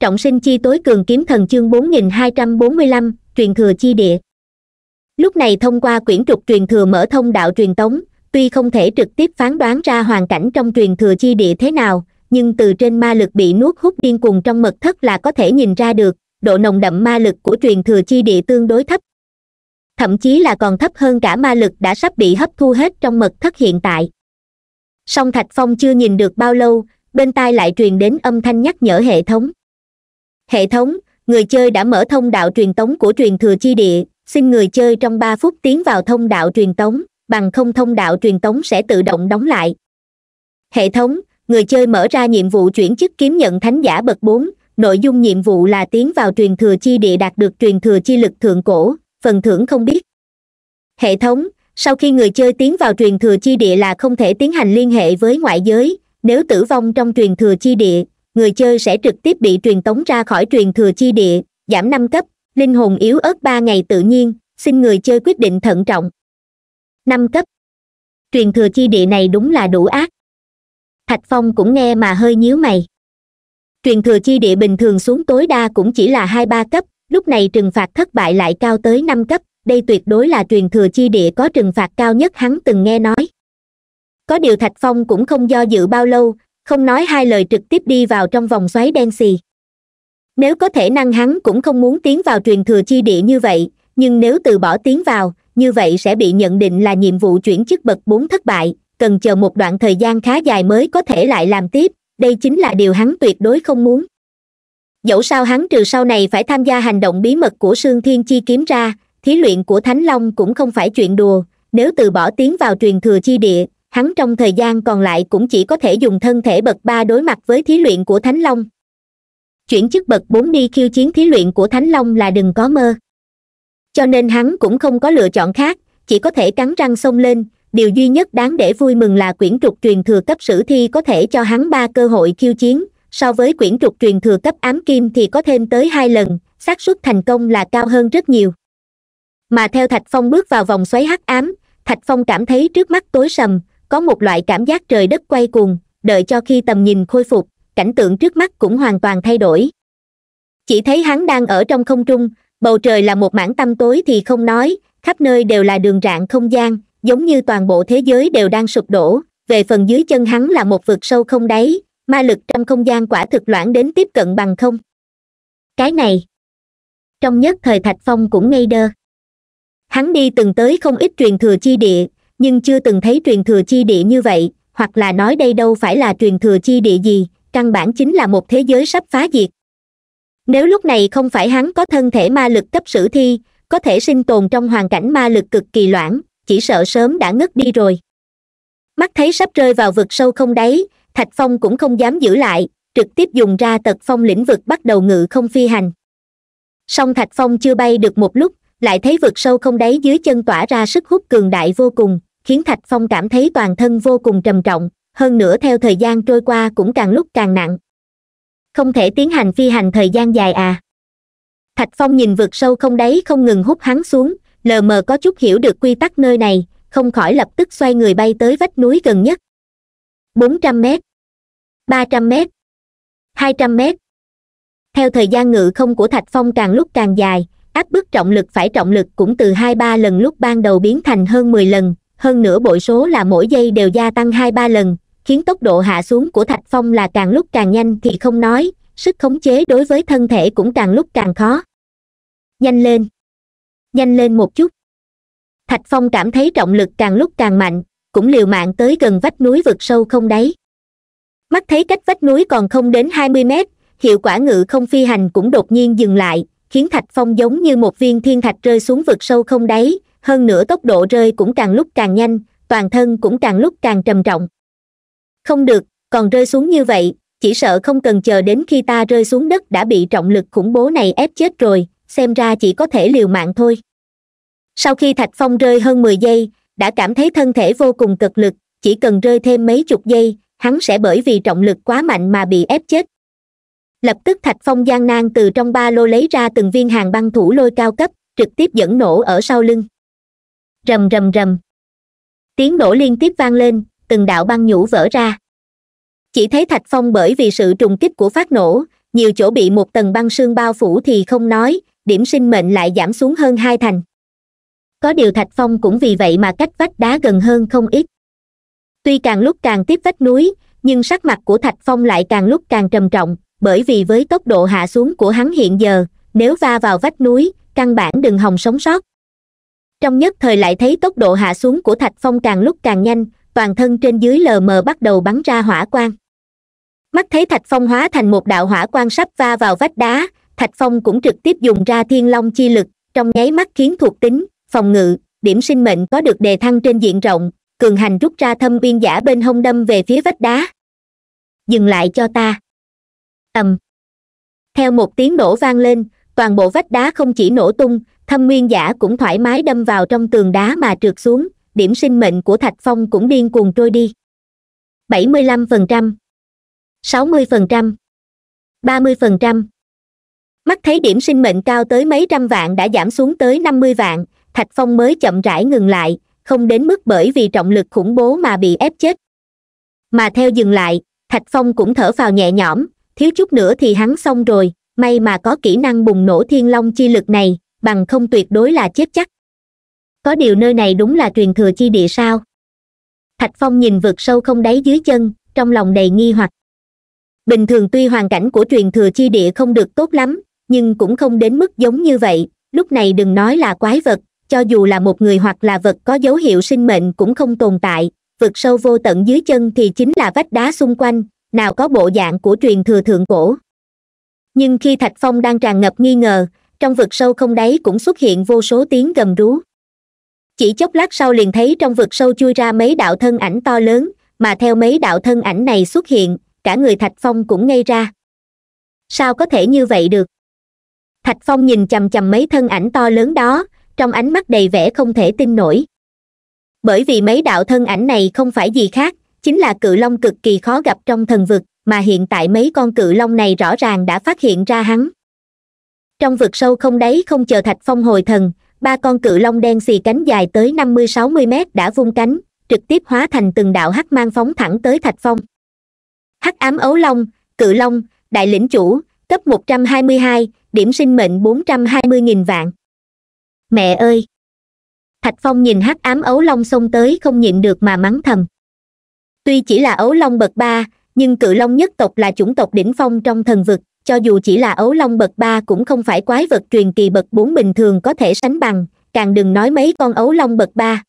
trọng sinh chi tối cường kiếm thần chương 4245, truyền thừa chi địa lúc này thông qua quyển trục truyền thừa mở thông đạo truyền tống tuy không thể trực tiếp phán đoán ra hoàn cảnh trong truyền thừa chi địa thế nào nhưng từ trên ma lực bị nuốt hút điên cuồng trong mật thất là có thể nhìn ra được độ nồng đậm ma lực của truyền thừa chi địa tương đối thấp thậm chí là còn thấp hơn cả ma lực đã sắp bị hấp thu hết trong mật thất hiện tại song thạch phong chưa nhìn được bao lâu bên tai lại truyền đến âm thanh nhắc nhở hệ thống hệ thống người chơi đã mở thông đạo truyền tống của truyền thừa chi địa xin người chơi trong ba phút tiến vào thông đạo truyền tống bằng không thông đạo truyền tống sẽ tự động đóng lại hệ thống người chơi mở ra nhiệm vụ chuyển chức kiếm nhận thánh giả bậc bốn nội dung nhiệm vụ là tiến vào truyền thừa chi địa đạt được truyền thừa chi lực thượng cổ phần thưởng không biết hệ thống sau khi người chơi tiến vào truyền thừa chi địa là không thể tiến hành liên hệ với ngoại giới nếu tử vong trong truyền thừa chi địa người chơi sẽ trực tiếp bị truyền tống ra khỏi truyền thừa chi địa giảm năm cấp linh hồn yếu ớt ba ngày tự nhiên xin người chơi quyết định thận trọng năm cấp truyền thừa chi địa này đúng là đủ ác thạch phong cũng nghe mà hơi nhíu mày truyền thừa chi địa bình thường xuống tối đa cũng chỉ là hai ba cấp lúc này trừng phạt thất bại lại cao tới năm cấp đây tuyệt đối là truyền thừa chi địa có trừng phạt cao nhất hắn từng nghe nói có điều thạch phong cũng không do dự bao lâu không nói hai lời trực tiếp đi vào trong vòng xoáy đen xì nếu có thể năng hắn cũng không muốn tiến vào truyền thừa chi địa như vậy nhưng nếu từ bỏ tiến vào như vậy sẽ bị nhận định là nhiệm vụ chuyển chức bậc bốn thất bại cần chờ một đoạn thời gian khá dài mới có thể lại làm tiếp đây chính là điều hắn tuyệt đối không muốn dẫu sao hắn trừ sau này phải tham gia hành động bí mật của sương thiên chi kiếm ra thí luyện của thánh long cũng không phải chuyện đùa nếu từ bỏ tiến vào truyền thừa chi địa hắn trong thời gian còn lại cũng chỉ có thể dùng thân thể bậc ba đối mặt với thí luyện của thánh long chuyển chức bậc bốn đi khiêu chiến thí luyện của thánh long là đừng có mơ cho nên hắn cũng không có lựa chọn khác chỉ có thể cắn răng xông lên điều duy nhất đáng để vui mừng là quyển trục truyền thừa cấp sử thi có thể cho hắn ba cơ hội khiêu chiến so với quyển trục truyền thừa cấp ám kim thì có thêm tới hai lần xác suất thành công là cao hơn rất nhiều mà theo thạch phong bước vào vòng xoáy hắc ám thạch phong cảm thấy trước mắt tối sầm có một loại cảm giác trời đất quay cuồng đợi cho khi tầm nhìn khôi phục cảnh tượng trước mắt cũng hoàn toàn thay đổi chỉ thấy hắn đang ở trong không trung bầu trời là một mảng tăm tối thì không nói khắp nơi đều là đường rạn không gian giống như toàn bộ thế giới đều đang sụp đổ về phần dưới chân hắn là một vực sâu không đáy ma lực trong không gian quả thực loãng đến tiếp cận bằng không cái này trong nhất thời thạch phong cũng ngây đơ hắn đi từng tới không ít truyền thừa chi địa nhưng chưa từng thấy truyền thừa chi địa như vậy hoặc là nói đây đâu phải là truyền thừa chi địa gì căn bản chính là một thế giới sắp phá diệt nếu lúc này không phải hắn có thân thể ma lực cấp sử thi có thể sinh tồn trong hoàn cảnh ma lực cực kỳ loãng chỉ sợ sớm đã ngất đi rồi mắt thấy sắp rơi vào vực sâu không đáy thạch phong cũng không dám giữ lại trực tiếp dùng ra tật phong lĩnh vực bắt đầu ngự không phi hành song thạch phong chưa bay được một lúc lại thấy vực sâu không đáy dưới chân tỏa ra sức hút cường đại vô cùng khiến thạch phong cảm thấy toàn thân vô cùng trầm trọng hơn nữa theo thời gian trôi qua cũng càng lúc càng nặng không thể tiến hành phi hành thời gian dài à thạch phong nhìn vượt sâu không đáy không ngừng hút hắn xuống lờ mờ có chút hiểu được quy tắc nơi này không khỏi lập tức xoay người bay tới vách núi gần nhất bốn trăm m ba trăm mét, hai trăm m theo thời gian ngự không của thạch phong càng lúc càng dài áp bức trọng lực phải trọng lực cũng từ hai ba lần lúc ban đầu biến thành hơn mười lần hơn nữa bội số là mỗi giây đều gia tăng hai ba lần khiến tốc độ hạ xuống của thạch phong là càng lúc càng nhanh thì không nói sức khống chế đối với thân thể cũng càng lúc càng khó nhanh lên nhanh lên một chút thạch phong cảm thấy trọng lực càng lúc càng mạnh cũng liều mạng tới gần vách núi vực sâu không đáy mắt thấy cách vách núi còn không đến hai mươi mét hiệu quả ngự không phi hành cũng đột nhiên dừng lại khiến thạch phong giống như một viên thiên thạch rơi xuống vực sâu không đáy hơn nữa tốc độ rơi cũng càng lúc càng nhanh toàn thân cũng càng lúc càng trầm trọng không được còn rơi xuống như vậy chỉ sợ không cần chờ đến khi ta rơi xuống đất đã bị trọng lực khủng bố này ép chết rồi xem ra chỉ có thể liều mạng thôi sau khi thạch phong rơi hơn mười giây đã cảm thấy thân thể vô cùng cực lực chỉ cần rơi thêm mấy chục giây hắn sẽ bởi vì trọng lực quá mạnh mà bị ép chết lập tức thạch phong gian nan từ trong ba lô lấy ra từng viên hàng băng thủ lôi cao cấp trực tiếp dẫn nổ ở sau lưng rầm rầm rầm tiếng nổ liên tiếp vang lên từng đạo băng nhũ vỡ ra chỉ thấy thạch phong bởi vì sự trùng kích của phát nổ nhiều chỗ bị một tầng băng sương bao phủ thì không nói điểm sinh mệnh lại giảm xuống hơn hai thành có điều thạch phong cũng vì vậy mà cách vách đá gần hơn không ít tuy càng lúc càng tiếp vách núi nhưng sắc mặt của thạch phong lại càng lúc càng trầm trọng bởi vì với tốc độ hạ xuống của hắn hiện giờ nếu va vào vách núi căn bản đừng hòng sống sót trong nhất thời lại thấy tốc độ hạ xuống của thạch phong càng lúc càng nhanh toàn thân trên dưới lờ mờ bắt đầu bắn ra hỏa quang mắt thấy thạch phong hóa thành một đạo hỏa quang sắp va vào vách đá thạch phong cũng trực tiếp dùng ra thiên long chi lực trong nháy mắt khiến thuộc tính phòng ngự điểm sinh mệnh có được đề thăng trên diện rộng cường hành rút ra thâm uyên giả bên hông đâm về phía vách đá dừng lại cho ta ầm theo một tiếng nổ vang lên toàn bộ vách đá không chỉ nổ tung thâm nguyên giả cũng thoải mái đâm vào trong tường đá mà trượt xuống điểm sinh mệnh của thạch phong cũng điên cuồng trôi đi 75%, 60%, 30%. mắt thấy điểm sinh mệnh cao tới mấy trăm vạn đã giảm xuống tới 50 vạn thạch phong mới chậm rãi ngừng lại không đến mức bởi vì trọng lực khủng bố mà bị ép chết mà theo dừng lại thạch phong cũng thở phào nhẹ nhõm thiếu chút nữa thì hắn xong rồi may mà có kỹ năng bùng nổ thiên long chi lực này bằng không tuyệt đối là chết chắc có điều nơi này đúng là truyền thừa chi địa sao thạch phong nhìn vực sâu không đáy dưới chân trong lòng đầy nghi hoặc bình thường tuy hoàn cảnh của truyền thừa chi địa không được tốt lắm nhưng cũng không đến mức giống như vậy lúc này đừng nói là quái vật cho dù là một người hoặc là vật có dấu hiệu sinh mệnh cũng không tồn tại vực sâu vô tận dưới chân thì chính là vách đá xung quanh nào có bộ dạng của truyền thừa thượng cổ nhưng khi thạch phong đang tràn ngập nghi ngờ trong vực sâu không đáy cũng xuất hiện vô số tiếng gầm rú chỉ chốc lát sau liền thấy trong vực sâu chui ra mấy đạo thân ảnh to lớn mà theo mấy đạo thân ảnh này xuất hiện cả người thạch phong cũng ngây ra sao có thể như vậy được thạch phong nhìn chầm chầm mấy thân ảnh to lớn đó trong ánh mắt đầy vẻ không thể tin nổi bởi vì mấy đạo thân ảnh này không phải gì khác chính là cự long cực kỳ khó gặp trong thần vực mà hiện tại mấy con cự long này rõ ràng đã phát hiện ra hắn trong vực sâu không đáy không chờ thạch phong hồi thần ba con cự long đen xì cánh dài tới năm mươi sáu mươi mét đã vung cánh trực tiếp hóa thành từng đạo hắc mang phóng thẳng tới thạch phong hắc ám ấu long cự long đại lĩnh chủ cấp một trăm hai mươi hai điểm sinh mệnh bốn trăm hai mươi nghìn vạn mẹ ơi thạch phong nhìn hắc ám ấu long xông tới không nhịn được mà mắng thầm tuy chỉ là ấu long bậc ba nhưng cự long nhất tộc là chủng tộc đỉnh phong trong thần vực cho dù chỉ là ấu long bậc ba cũng không phải quái vật truyền kỳ bậc bốn bình thường có thể sánh bằng càng đừng nói mấy con ấu long bậc ba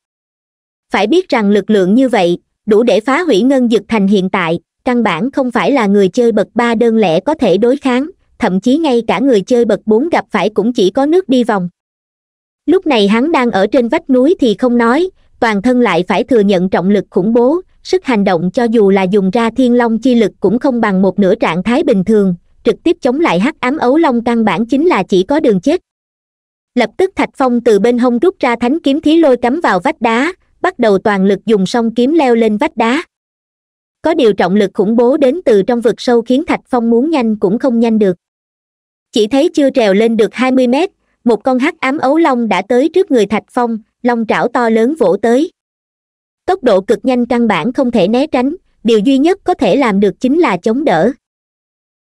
phải biết rằng lực lượng như vậy đủ để phá hủy ngân dực thành hiện tại căn bản không phải là người chơi bậc ba đơn lẻ có thể đối kháng thậm chí ngay cả người chơi bậc bốn gặp phải cũng chỉ có nước đi vòng lúc này hắn đang ở trên vách núi thì không nói toàn thân lại phải thừa nhận trọng lực khủng bố sức hành động cho dù là dùng ra thiên long chi lực cũng không bằng một nửa trạng thái bình thường trực tiếp chống lại hắc ám ấu long căn bản chính là chỉ có đường chết lập tức thạch phong từ bên hông rút ra thánh kiếm thí lôi cắm vào vách đá bắt đầu toàn lực dùng song kiếm leo lên vách đá có điều trọng lực khủng bố đến từ trong vực sâu khiến thạch phong muốn nhanh cũng không nhanh được chỉ thấy chưa trèo lên được hai mươi mét một con hắc ám ấu long đã tới trước người thạch phong long trảo to lớn vỗ tới tốc độ cực nhanh căn bản không thể né tránh điều duy nhất có thể làm được chính là chống đỡ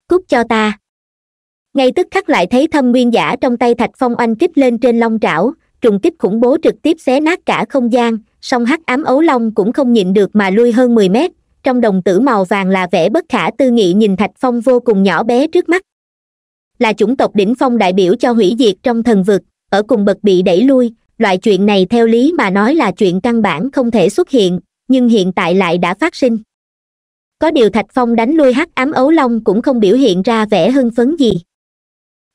cút cho ta ngay tức khắc lại thấy thâm nguyên giả trong tay thạch phong oanh kích lên trên long trảo trùng kích khủng bố trực tiếp xé nát cả không gian song hắc ám ấu long cũng không nhịn được mà lui hơn mười mét trong đồng tử màu vàng là vẻ bất khả tư nghị nhìn thạch phong vô cùng nhỏ bé trước mắt là chủng tộc đỉnh phong đại biểu cho hủy diệt trong thần vực ở cùng bậc bị đẩy lui loại chuyện này theo lý mà nói là chuyện căn bản không thể xuất hiện nhưng hiện tại lại đã phát sinh có điều thạch phong đánh lui hắc ám ấu long cũng không biểu hiện ra vẻ hưng phấn gì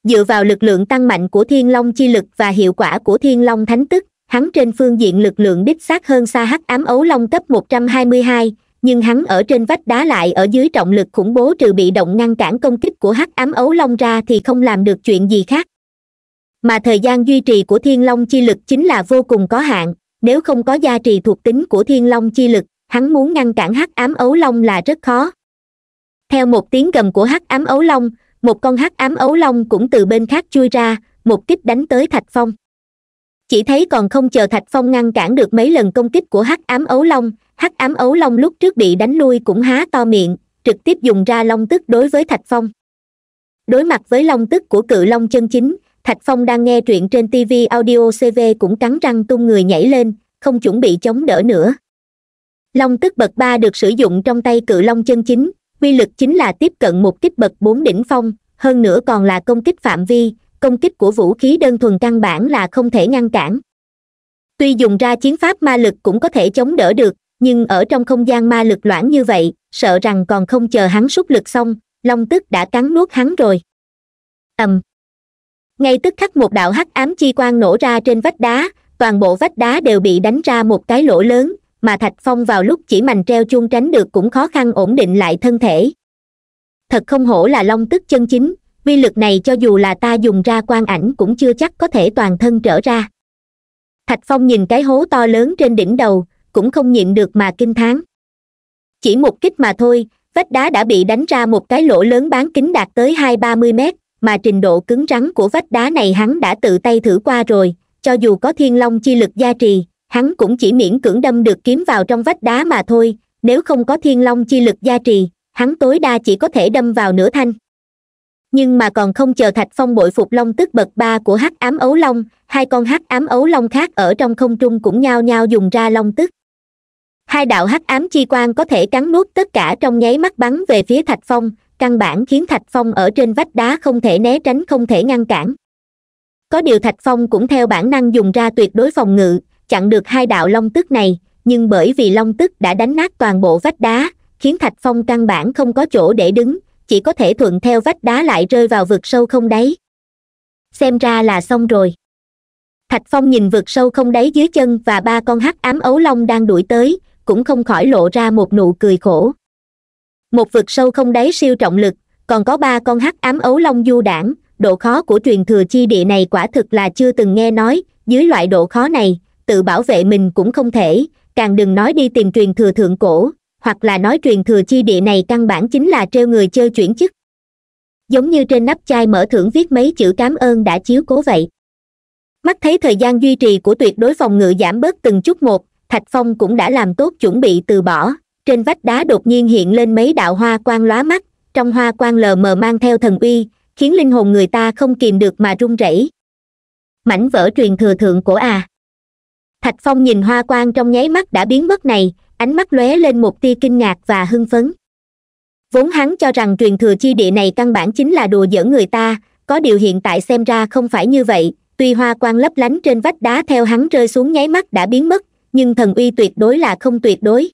dựa vào lực lượng tăng mạnh của thiên long chi lực và hiệu quả của thiên long thánh tức hắn trên phương diện lực lượng đích xác hơn xa hắc ám ấu long cấp 122, nhưng hắn ở trên vách đá lại ở dưới trọng lực khủng bố trừ bị động ngăn cản công kích của hắc ám ấu long ra thì không làm được chuyện gì khác mà thời gian duy trì của thiên long chi lực chính là vô cùng có hạn nếu không có gia trì thuộc tính của thiên long chi lực hắn muốn ngăn cản hắc ám ấu long là rất khó theo một tiếng gầm của hắc ám ấu long một con hắc ám ấu long cũng từ bên khác chui ra một kích đánh tới thạch phong chỉ thấy còn không chờ thạch phong ngăn cản được mấy lần công kích của hắc ám ấu long hắc ám ấu long lúc trước bị đánh lui cũng há to miệng trực tiếp dùng ra long tức đối với thạch phong đối mặt với long tức của cự long chân chính thạch phong đang nghe truyện trên tv audio cv cũng cắn răng tung người nhảy lên không chuẩn bị chống đỡ nữa long tức bậc ba được sử dụng trong tay cự long chân chính quy lực chính là tiếp cận một kích bậc bốn đỉnh phong hơn nữa còn là công kích phạm vi công kích của vũ khí đơn thuần căn bản là không thể ngăn cản tuy dùng ra chiến pháp ma lực cũng có thể chống đỡ được nhưng ở trong không gian ma lực loãng như vậy sợ rằng còn không chờ hắn sút lực xong long tức đã cắn nuốt hắn rồi ầm ngay tức khắc một đạo hắc ám chi quan nổ ra trên vách đá toàn bộ vách đá đều bị đánh ra một cái lỗ lớn mà thạch phong vào lúc chỉ mành treo chuông tránh được cũng khó khăn ổn định lại thân thể thật không hổ là long tức chân chính vi lực này cho dù là ta dùng ra quan ảnh cũng chưa chắc có thể toàn thân trở ra thạch phong nhìn cái hố to lớn trên đỉnh đầu cũng không nhịn được mà kinh thán chỉ một kích mà thôi vách đá đã bị đánh ra một cái lỗ lớn bán kính đạt tới hai ba mươi mét mà trình độ cứng rắn của vách đá này hắn đã tự tay thử qua rồi cho dù có thiên long chi lực gia trì hắn cũng chỉ miễn cưỡng đâm được kiếm vào trong vách đá mà thôi nếu không có thiên long chi lực gia trì hắn tối đa chỉ có thể đâm vào nửa thanh nhưng mà còn không chờ thạch phong bội phục long tức bậc ba của hắc ám ấu long hai con hắc ám ấu long khác ở trong không trung cũng nhao nhao dùng ra long tức hai đạo hắc ám chi quan có thể cắn nuốt tất cả trong nháy mắt bắn về phía thạch phong căn bản khiến thạch phong ở trên vách đá không thể né tránh không thể ngăn cản có điều thạch phong cũng theo bản năng dùng ra tuyệt đối phòng ngự chặn được hai đạo long tức này nhưng bởi vì long tức đã đánh nát toàn bộ vách đá khiến thạch phong căn bản không có chỗ để đứng chỉ có thể thuận theo vách đá lại rơi vào vực sâu không đáy xem ra là xong rồi thạch phong nhìn vực sâu không đáy dưới chân và ba con hắc ám ấu long đang đuổi tới cũng không khỏi lộ ra một nụ cười khổ một vực sâu không đáy siêu trọng lực còn có ba con hắc ám ấu long du đảng độ khó của truyền thừa chi địa này quả thực là chưa từng nghe nói dưới loại độ khó này tự bảo vệ mình cũng không thể càng đừng nói đi tìm truyền thừa thượng cổ hoặc là nói truyền thừa chi địa này căn bản chính là treo người chơi chuyển chức giống như trên nắp chai mở thưởng viết mấy chữ cảm ơn đã chiếu cố vậy mắt thấy thời gian duy trì của tuyệt đối phòng ngự giảm bớt từng chút một thạch phong cũng đã làm tốt chuẩn bị từ bỏ trên vách đá đột nhiên hiện lên mấy đạo hoa quang lóa mắt trong hoa quang lờ mờ mang theo thần uy khiến linh hồn người ta không kìm được mà run rẩy mảnh vỡ truyền thừa thượng cổ à thạch phong nhìn hoa quang trong nháy mắt đã biến mất này ánh mắt lóe lên một tia kinh ngạc và hưng phấn vốn hắn cho rằng truyền thừa chi địa này căn bản chính là đùa giỡn người ta có điều hiện tại xem ra không phải như vậy tuy hoa quang lấp lánh trên vách đá theo hắn rơi xuống nháy mắt đã biến mất nhưng thần uy tuyệt đối là không tuyệt đối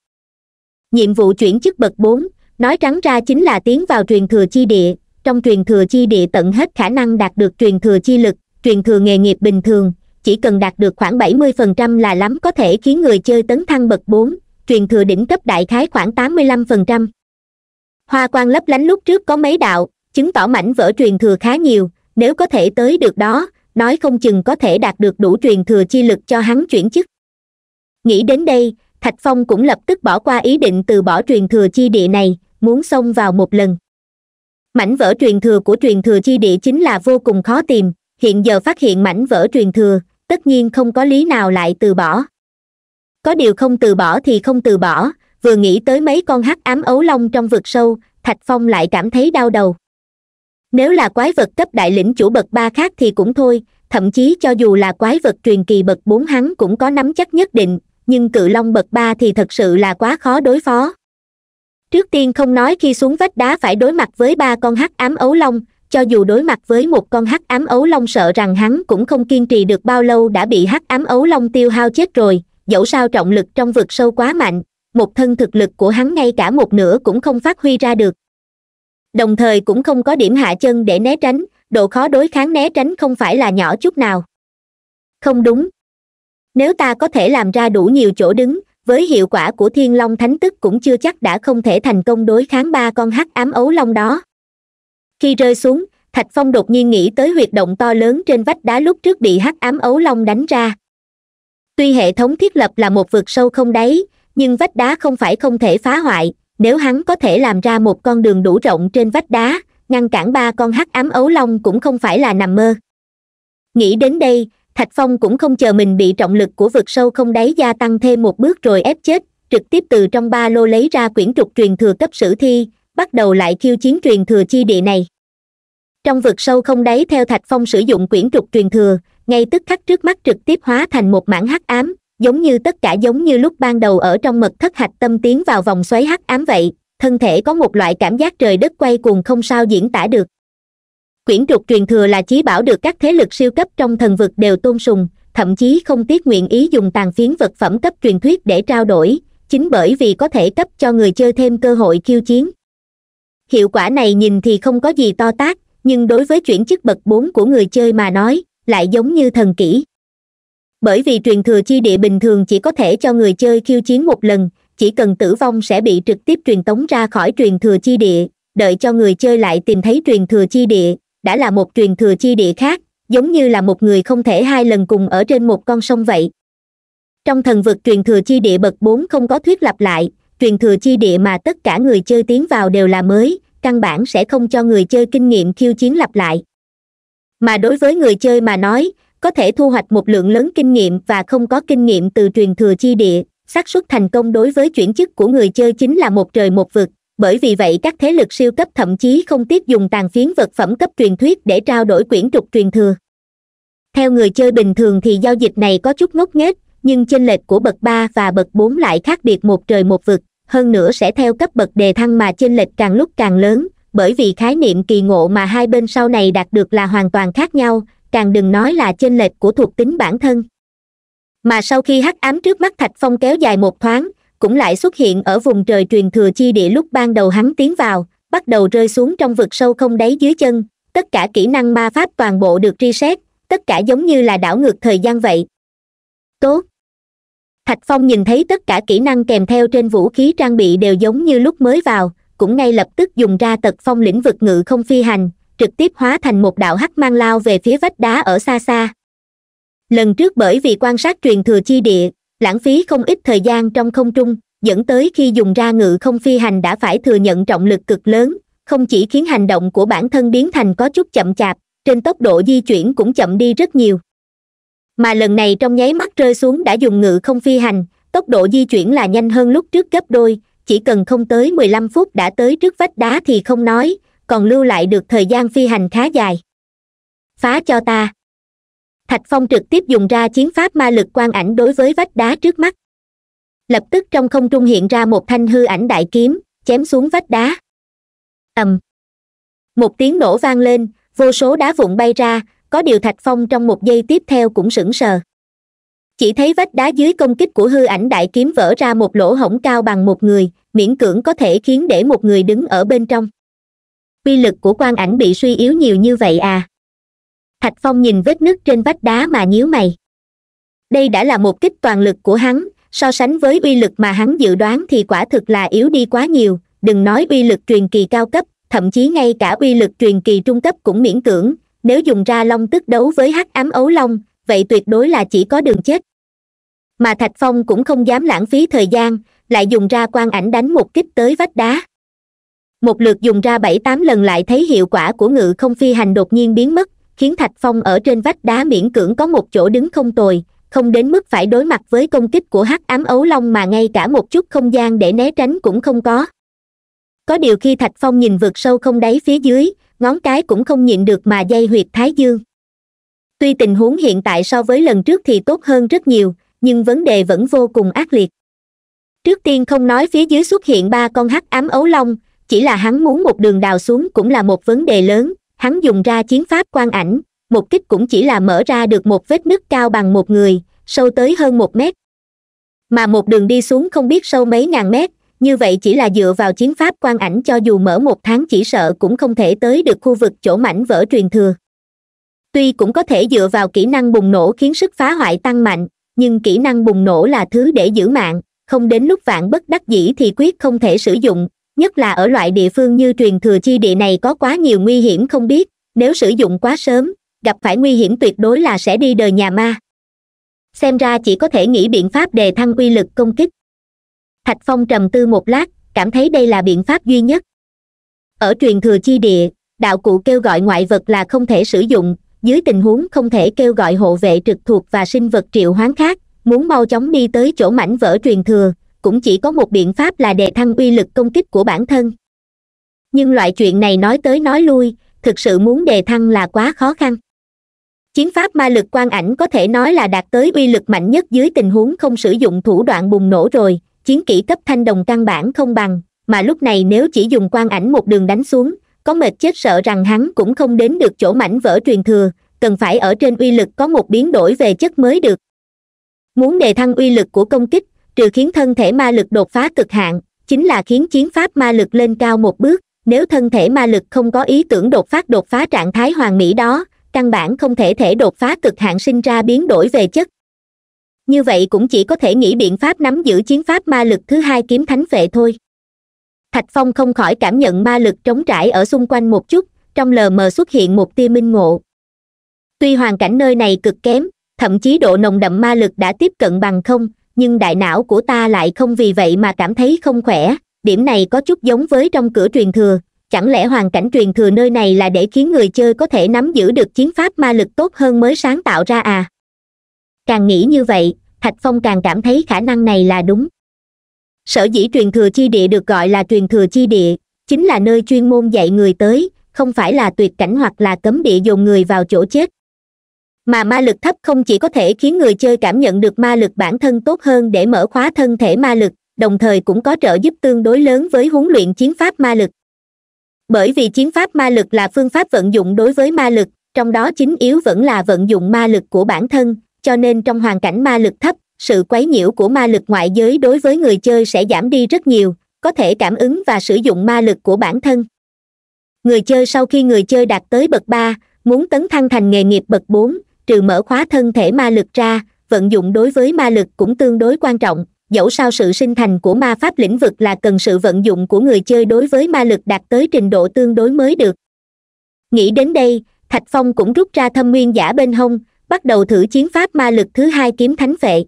nhiệm vụ chuyển chức bậc bốn nói trắng ra chính là tiến vào truyền thừa chi địa trong truyền thừa chi địa tận hết khả năng đạt được truyền thừa chi lực truyền thừa nghề nghiệp bình thường chỉ cần đạt được khoảng 70% là lắm có thể khiến người chơi tấn thăng bậc 4, truyền thừa đỉnh cấp đại khái khoảng 85%. Hoa quang lấp lánh lúc trước có mấy đạo, chứng tỏ mảnh vỡ truyền thừa khá nhiều, nếu có thể tới được đó, nói không chừng có thể đạt được đủ truyền thừa chi lực cho hắn chuyển chức. Nghĩ đến đây, Thạch Phong cũng lập tức bỏ qua ý định từ bỏ truyền thừa chi địa này, muốn xông vào một lần. Mảnh vỡ truyền thừa của truyền thừa chi địa chính là vô cùng khó tìm, hiện giờ phát hiện mảnh vỡ truyền thừa, tất nhiên không có lý nào lại từ bỏ có điều không từ bỏ thì không từ bỏ vừa nghĩ tới mấy con hắc ám ấu long trong vực sâu thạch phong lại cảm thấy đau đầu nếu là quái vật cấp đại lĩnh chủ bậc ba khác thì cũng thôi thậm chí cho dù là quái vật truyền kỳ bậc bốn hắn cũng có nắm chắc nhất định nhưng cự long bậc ba thì thật sự là quá khó đối phó trước tiên không nói khi xuống vách đá phải đối mặt với ba con hắc ám ấu long cho dù đối mặt với một con hắc ám ấu long sợ rằng hắn cũng không kiên trì được bao lâu đã bị hắc ám ấu long tiêu hao chết rồi dẫu sao trọng lực trong vực sâu quá mạnh một thân thực lực của hắn ngay cả một nửa cũng không phát huy ra được đồng thời cũng không có điểm hạ chân để né tránh độ khó đối kháng né tránh không phải là nhỏ chút nào không đúng nếu ta có thể làm ra đủ nhiều chỗ đứng với hiệu quả của thiên long thánh tức cũng chưa chắc đã không thể thành công đối kháng ba con hắc ám ấu long đó khi rơi xuống thạch phong đột nhiên nghĩ tới huyệt động to lớn trên vách đá lúc trước bị hắc ám ấu long đánh ra tuy hệ thống thiết lập là một vực sâu không đáy nhưng vách đá không phải không thể phá hoại nếu hắn có thể làm ra một con đường đủ rộng trên vách đá ngăn cản ba con hắc ám ấu long cũng không phải là nằm mơ nghĩ đến đây thạch phong cũng không chờ mình bị trọng lực của vực sâu không đáy gia tăng thêm một bước rồi ép chết trực tiếp từ trong ba lô lấy ra quyển trục truyền thừa cấp sử thi bắt đầu lại khiêu chiến truyền thừa chi địa này trong vực sâu không đáy theo thạch phong sử dụng quyển trục truyền thừa ngay tức khắc trước mắt trực tiếp hóa thành một mảng hắc ám giống như tất cả giống như lúc ban đầu ở trong mật thất hạch tâm tiến vào vòng xoáy hắc ám vậy thân thể có một loại cảm giác trời đất quay cuồng không sao diễn tả được quyển trục truyền thừa là chí bảo được các thế lực siêu cấp trong thần vực đều tôn sùng thậm chí không tiếc nguyện ý dùng tàn phiến vật phẩm cấp truyền thuyết để trao đổi chính bởi vì có thể cấp cho người chơi thêm cơ hội khiêu chiến hiệu quả này nhìn thì không có gì to tát nhưng đối với chuyển chức bậc bốn của người chơi mà nói lại giống như thần kỹ bởi vì truyền thừa chi địa bình thường chỉ có thể cho người chơi khiêu chiến một lần chỉ cần tử vong sẽ bị trực tiếp truyền tống ra khỏi truyền thừa chi địa đợi cho người chơi lại tìm thấy truyền thừa chi địa đã là một truyền thừa chi địa khác giống như là một người không thể hai lần cùng ở trên một con sông vậy trong thần vực truyền thừa chi địa bậc bốn không có thuyết lặp lại truyền thừa chi địa mà tất cả người chơi tiến vào đều là mới căn bản sẽ không cho người chơi kinh nghiệm khiêu chiến lặp lại mà đối với người chơi mà nói có thể thu hoạch một lượng lớn kinh nghiệm và không có kinh nghiệm từ truyền thừa chi địa xác suất thành công đối với chuyển chức của người chơi chính là một trời một vực bởi vì vậy các thế lực siêu cấp thậm chí không tiếp dùng tàn phiến vật phẩm cấp truyền thuyết để trao đổi quyển trục truyền thừa theo người chơi bình thường thì giao dịch này có chút ngốc nghếch nhưng chênh lệch của bậc ba và bậc bốn lại khác biệt một trời một vực hơn nữa sẽ theo cấp bậc đề thăng mà chênh lệch càng lúc càng lớn bởi vì khái niệm kỳ ngộ mà hai bên sau này đạt được là hoàn toàn khác nhau càng đừng nói là chênh lệch của thuộc tính bản thân mà sau khi hắc ám trước mắt thạch phong kéo dài một thoáng cũng lại xuất hiện ở vùng trời truyền thừa chi địa lúc ban đầu hắn tiến vào bắt đầu rơi xuống trong vực sâu không đáy dưới chân tất cả kỹ năng ma pháp toàn bộ được tri xét tất cả giống như là đảo ngược thời gian vậy tốt thạch phong nhìn thấy tất cả kỹ năng kèm theo trên vũ khí trang bị đều giống như lúc mới vào cũng ngay lập tức dùng ra tật phong lĩnh vực ngự không phi hành trực tiếp hóa thành một đạo hắc mang lao về phía vách đá ở xa xa lần trước bởi vì quan sát truyền thừa chi địa lãng phí không ít thời gian trong không trung dẫn tới khi dùng ra ngự không phi hành đã phải thừa nhận trọng lực cực lớn không chỉ khiến hành động của bản thân biến thành có chút chậm chạp trên tốc độ di chuyển cũng chậm đi rất nhiều mà lần này trong nháy mắt rơi xuống đã dùng ngự không phi hành tốc độ di chuyển là nhanh hơn lúc trước gấp đôi chỉ cần không tới mười lăm phút đã tới trước vách đá thì không nói còn lưu lại được thời gian phi hành khá dài phá cho ta thạch phong trực tiếp dùng ra chiến pháp ma lực quan ảnh đối với vách đá trước mắt lập tức trong không trung hiện ra một thanh hư ảnh đại kiếm chém xuống vách đá ầm một tiếng nổ vang lên vô số đá vụn bay ra có điều thạch phong trong một giây tiếp theo cũng sững sờ chỉ thấy vách đá dưới công kích của hư ảnh đại kiếm vỡ ra một lỗ hổng cao bằng một người miễn cưỡng có thể khiến để một người đứng ở bên trong uy lực của quan ảnh bị suy yếu nhiều như vậy à thạch phong nhìn vết nứt trên vách đá mà nhíu mày đây đã là một kích toàn lực của hắn so sánh với uy lực mà hắn dự đoán thì quả thực là yếu đi quá nhiều đừng nói uy lực truyền kỳ cao cấp thậm chí ngay cả uy lực truyền kỳ trung cấp cũng miễn cưỡng nếu dùng ra long tức đấu với hắc ám ấu long vậy tuyệt đối là chỉ có đường chết mà thạch phong cũng không dám lãng phí thời gian lại dùng ra quan ảnh đánh một kích tới vách đá một lượt dùng ra bảy tám lần lại thấy hiệu quả của ngự không phi hành đột nhiên biến mất khiến thạch phong ở trên vách đá miễn cưỡng có một chỗ đứng không tồi không đến mức phải đối mặt với công kích của hắc ám ấu long mà ngay cả một chút không gian để né tránh cũng không có có điều khi thạch phong nhìn vượt sâu không đáy phía dưới ngón cái cũng không nhịn được mà dây huyệt thái dương tuy tình huống hiện tại so với lần trước thì tốt hơn rất nhiều nhưng vấn đề vẫn vô cùng ác liệt trước tiên không nói phía dưới xuất hiện ba con hắc ám ấu long chỉ là hắn muốn một đường đào xuống cũng là một vấn đề lớn hắn dùng ra chiến pháp quan ảnh mục kích cũng chỉ là mở ra được một vết nứt cao bằng một người sâu tới hơn một mét mà một đường đi xuống không biết sâu mấy ngàn mét như vậy chỉ là dựa vào chiến pháp quan ảnh cho dù mở một tháng chỉ sợ cũng không thể tới được khu vực chỗ mảnh vỡ truyền thừa tuy cũng có thể dựa vào kỹ năng bùng nổ khiến sức phá hoại tăng mạnh nhưng kỹ năng bùng nổ là thứ để giữ mạng không đến lúc vạn bất đắc dĩ thì quyết không thể sử dụng nhất là ở loại địa phương như truyền thừa chi địa này có quá nhiều nguy hiểm không biết nếu sử dụng quá sớm gặp phải nguy hiểm tuyệt đối là sẽ đi đời nhà ma xem ra chỉ có thể nghĩ biện pháp đề thăng uy lực công kích thạch phong trầm tư một lát cảm thấy đây là biện pháp duy nhất ở truyền thừa chi địa đạo cụ kêu gọi ngoại vật là không thể sử dụng dưới tình huống không thể kêu gọi hộ vệ trực thuộc và sinh vật triệu hoán khác muốn mau chóng đi tới chỗ mảnh vỡ truyền thừa cũng chỉ có một biện pháp là đề thăng uy lực công kích của bản thân nhưng loại chuyện này nói tới nói lui thực sự muốn đề thăng là quá khó khăn chiến pháp ma lực quan ảnh có thể nói là đạt tới uy lực mạnh nhất dưới tình huống không sử dụng thủ đoạn bùng nổ rồi chiến kỹ cấp thanh đồng căn bản không bằng mà lúc này nếu chỉ dùng quan ảnh một đường đánh xuống có mệt chết sợ rằng hắn cũng không đến được chỗ mảnh vỡ truyền thừa cần phải ở trên uy lực có một biến đổi về chất mới được muốn đề thăng uy lực của công kích trừ khiến thân thể ma lực đột phá cực hạn chính là khiến chiến pháp ma lực lên cao một bước nếu thân thể ma lực không có ý tưởng đột phát đột phá trạng thái hoàn mỹ đó căn bản không thể thể đột phá cực hạn sinh ra biến đổi về chất như vậy cũng chỉ có thể nghĩ biện pháp nắm giữ chiến pháp ma lực thứ hai kiếm thánh vệ thôi thạch phong không khỏi cảm nhận ma lực trống trải ở xung quanh một chút trong lờ mờ xuất hiện một tia minh ngộ tuy hoàn cảnh nơi này cực kém thậm chí độ nồng đậm ma lực đã tiếp cận bằng không nhưng đại não của ta lại không vì vậy mà cảm thấy không khỏe điểm này có chút giống với trong cửa truyền thừa chẳng lẽ hoàn cảnh truyền thừa nơi này là để khiến người chơi có thể nắm giữ được chiến pháp ma lực tốt hơn mới sáng tạo ra à càng nghĩ như vậy thạch phong càng cảm thấy khả năng này là đúng sở dĩ truyền thừa chi địa được gọi là truyền thừa chi địa chính là nơi chuyên môn dạy người tới không phải là tuyệt cảnh hoặc là cấm địa dồn người vào chỗ chết mà ma lực thấp không chỉ có thể khiến người chơi cảm nhận được ma lực bản thân tốt hơn để mở khóa thân thể ma lực đồng thời cũng có trợ giúp tương đối lớn với huấn luyện chiến pháp ma lực bởi vì chiến pháp ma lực là phương pháp vận dụng đối với ma lực trong đó chính yếu vẫn là vận dụng ma lực của bản thân cho nên trong hoàn cảnh ma lực thấp sự quấy nhiễu của ma lực ngoại giới đối với người chơi sẽ giảm đi rất nhiều có thể cảm ứng và sử dụng ma lực của bản thân người chơi sau khi người chơi đạt tới bậc ba muốn tấn thăng thành nghề nghiệp bậc bốn trừ mở khóa thân thể ma lực ra vận dụng đối với ma lực cũng tương đối quan trọng dẫu sao sự sinh thành của ma pháp lĩnh vực là cần sự vận dụng của người chơi đối với ma lực đạt tới trình độ tương đối mới được nghĩ đến đây thạch phong cũng rút ra thâm nguyên giả bên hông bắt đầu thử chiến pháp ma lực thứ hai kiếm thánh vệ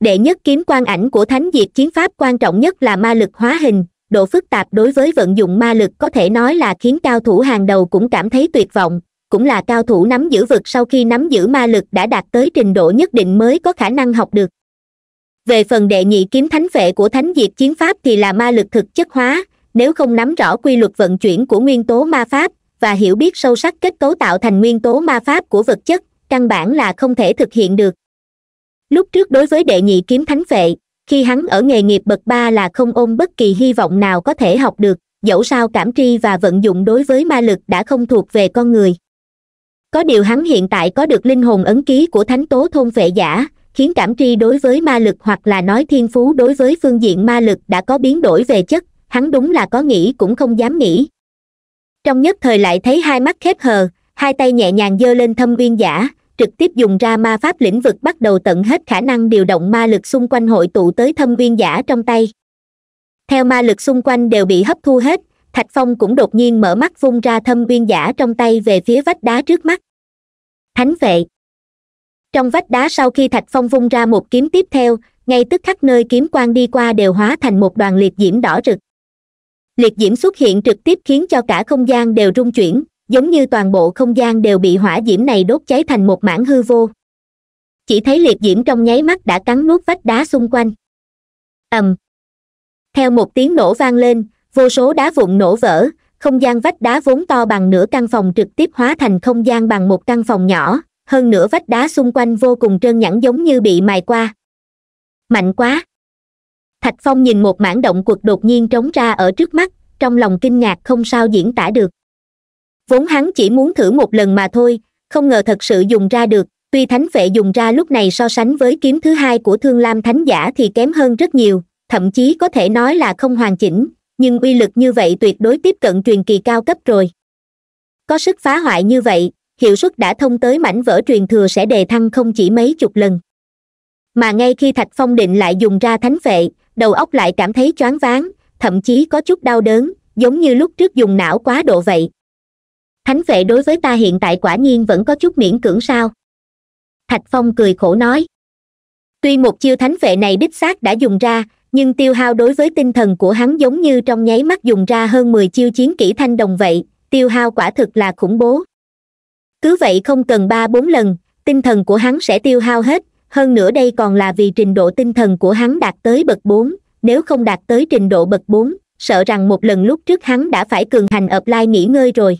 đệ nhất kiếm quan ảnh của thánh diệt chiến pháp quan trọng nhất là ma lực hóa hình độ phức tạp đối với vận dụng ma lực có thể nói là khiến cao thủ hàng đầu cũng cảm thấy tuyệt vọng cũng là cao thủ nắm giữ vực sau khi nắm giữ ma lực đã đạt tới trình độ nhất định mới có khả năng học được về phần đệ nhị kiếm thánh vệ của thánh diệt chiến pháp thì là ma lực thực chất hóa nếu không nắm rõ quy luật vận chuyển của nguyên tố ma pháp và hiểu biết sâu sắc kết cấu tạo thành nguyên tố ma pháp của vật chất căn bản là không thể thực hiện được lúc trước đối với đệ nhị kiếm thánh vệ khi hắn ở nghề nghiệp bậc ba là không ôm bất kỳ hy vọng nào có thể học được dẫu sao cảm tri và vận dụng đối với ma lực đã không thuộc về con người có điều hắn hiện tại có được linh hồn ấn ký của thánh tố thôn vệ giả khiến cảm tri đối với ma lực hoặc là nói thiên phú đối với phương diện ma lực đã có biến đổi về chất hắn đúng là có nghĩ cũng không dám nghĩ trong nhất thời lại thấy hai mắt khép hờ hai tay nhẹ nhàng giơ lên thâm uyên giả trực tiếp dùng ra ma pháp lĩnh vực bắt đầu tận hết khả năng điều động ma lực xung quanh hội tụ tới thâm uyên giả trong tay theo ma lực xung quanh đều bị hấp thu hết thạch phong cũng đột nhiên mở mắt vung ra thâm uyên giả trong tay về phía vách đá trước mắt thánh vệ trong vách đá sau khi thạch phong vung ra một kiếm tiếp theo ngay tức khắc nơi kiếm quang đi qua đều hóa thành một đoàn liệt diễm đỏ rực liệt diễm xuất hiện trực tiếp khiến cho cả không gian đều rung chuyển giống như toàn bộ không gian đều bị hỏa diễm này đốt cháy thành một mảng hư vô chỉ thấy liệt diễm trong nháy mắt đã cắn nuốt vách đá xung quanh ầm theo một tiếng nổ vang lên vô số đá vụn nổ vỡ không gian vách đá vốn to bằng nửa căn phòng trực tiếp hóa thành không gian bằng một căn phòng nhỏ hơn nửa vách đá xung quanh vô cùng trơn nhẵn giống như bị mài qua mạnh quá thạch phong nhìn một mảng động cuộc đột nhiên trống ra ở trước mắt trong lòng kinh ngạc không sao diễn tả được vốn hắn chỉ muốn thử một lần mà thôi không ngờ thật sự dùng ra được tuy thánh vệ dùng ra lúc này so sánh với kiếm thứ hai của thương lam thánh giả thì kém hơn rất nhiều thậm chí có thể nói là không hoàn chỉnh nhưng uy lực như vậy tuyệt đối tiếp cận truyền kỳ cao cấp rồi có sức phá hoại như vậy hiệu suất đã thông tới mảnh vỡ truyền thừa sẽ đề thăng không chỉ mấy chục lần mà ngay khi thạch phong định lại dùng ra thánh vệ đầu óc lại cảm thấy choáng váng thậm chí có chút đau đớn giống như lúc trước dùng não quá độ vậy thánh vệ đối với ta hiện tại quả nhiên vẫn có chút miễn cưỡng sao thạch phong cười khổ nói tuy một chiêu thánh vệ này đích xác đã dùng ra nhưng tiêu hao đối với tinh thần của hắn giống như trong nháy mắt dùng ra hơn mười chiêu chiến kỹ thanh đồng vậy tiêu hao quả thực là khủng bố cứ vậy không cần ba bốn lần tinh thần của hắn sẽ tiêu hao hết hơn nữa đây còn là vì trình độ tinh thần của hắn đạt tới bậc bốn nếu không đạt tới trình độ bậc bốn sợ rằng một lần lúc trước hắn đã phải cường hành ập lai nghỉ ngơi rồi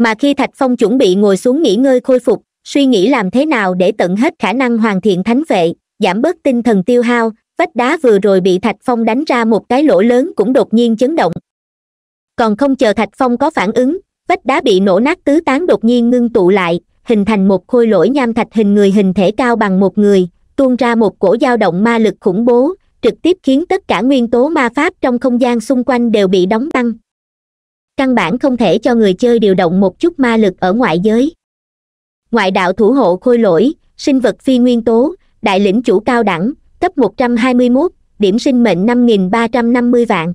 mà khi thạch phong chuẩn bị ngồi xuống nghỉ ngơi khôi phục suy nghĩ làm thế nào để tận hết khả năng hoàn thiện thánh vệ giảm bớt tinh thần tiêu hao vách đá vừa rồi bị thạch phong đánh ra một cái lỗ lớn cũng đột nhiên chấn động còn không chờ thạch phong có phản ứng vách đá bị nổ nát tứ tán đột nhiên ngưng tụ lại hình thành một khôi lỗi nham thạch hình người hình thể cao bằng một người tuôn ra một cổ dao động ma lực khủng bố trực tiếp khiến tất cả nguyên tố ma pháp trong không gian xung quanh đều bị đóng băng căn bản không thể cho người chơi điều động một chút ma lực ở ngoại giới ngoại đạo thủ hộ khôi lỗi sinh vật phi nguyên tố đại lĩnh chủ cao đẳng cấp 121, điểm sinh mệnh 5.350 vạn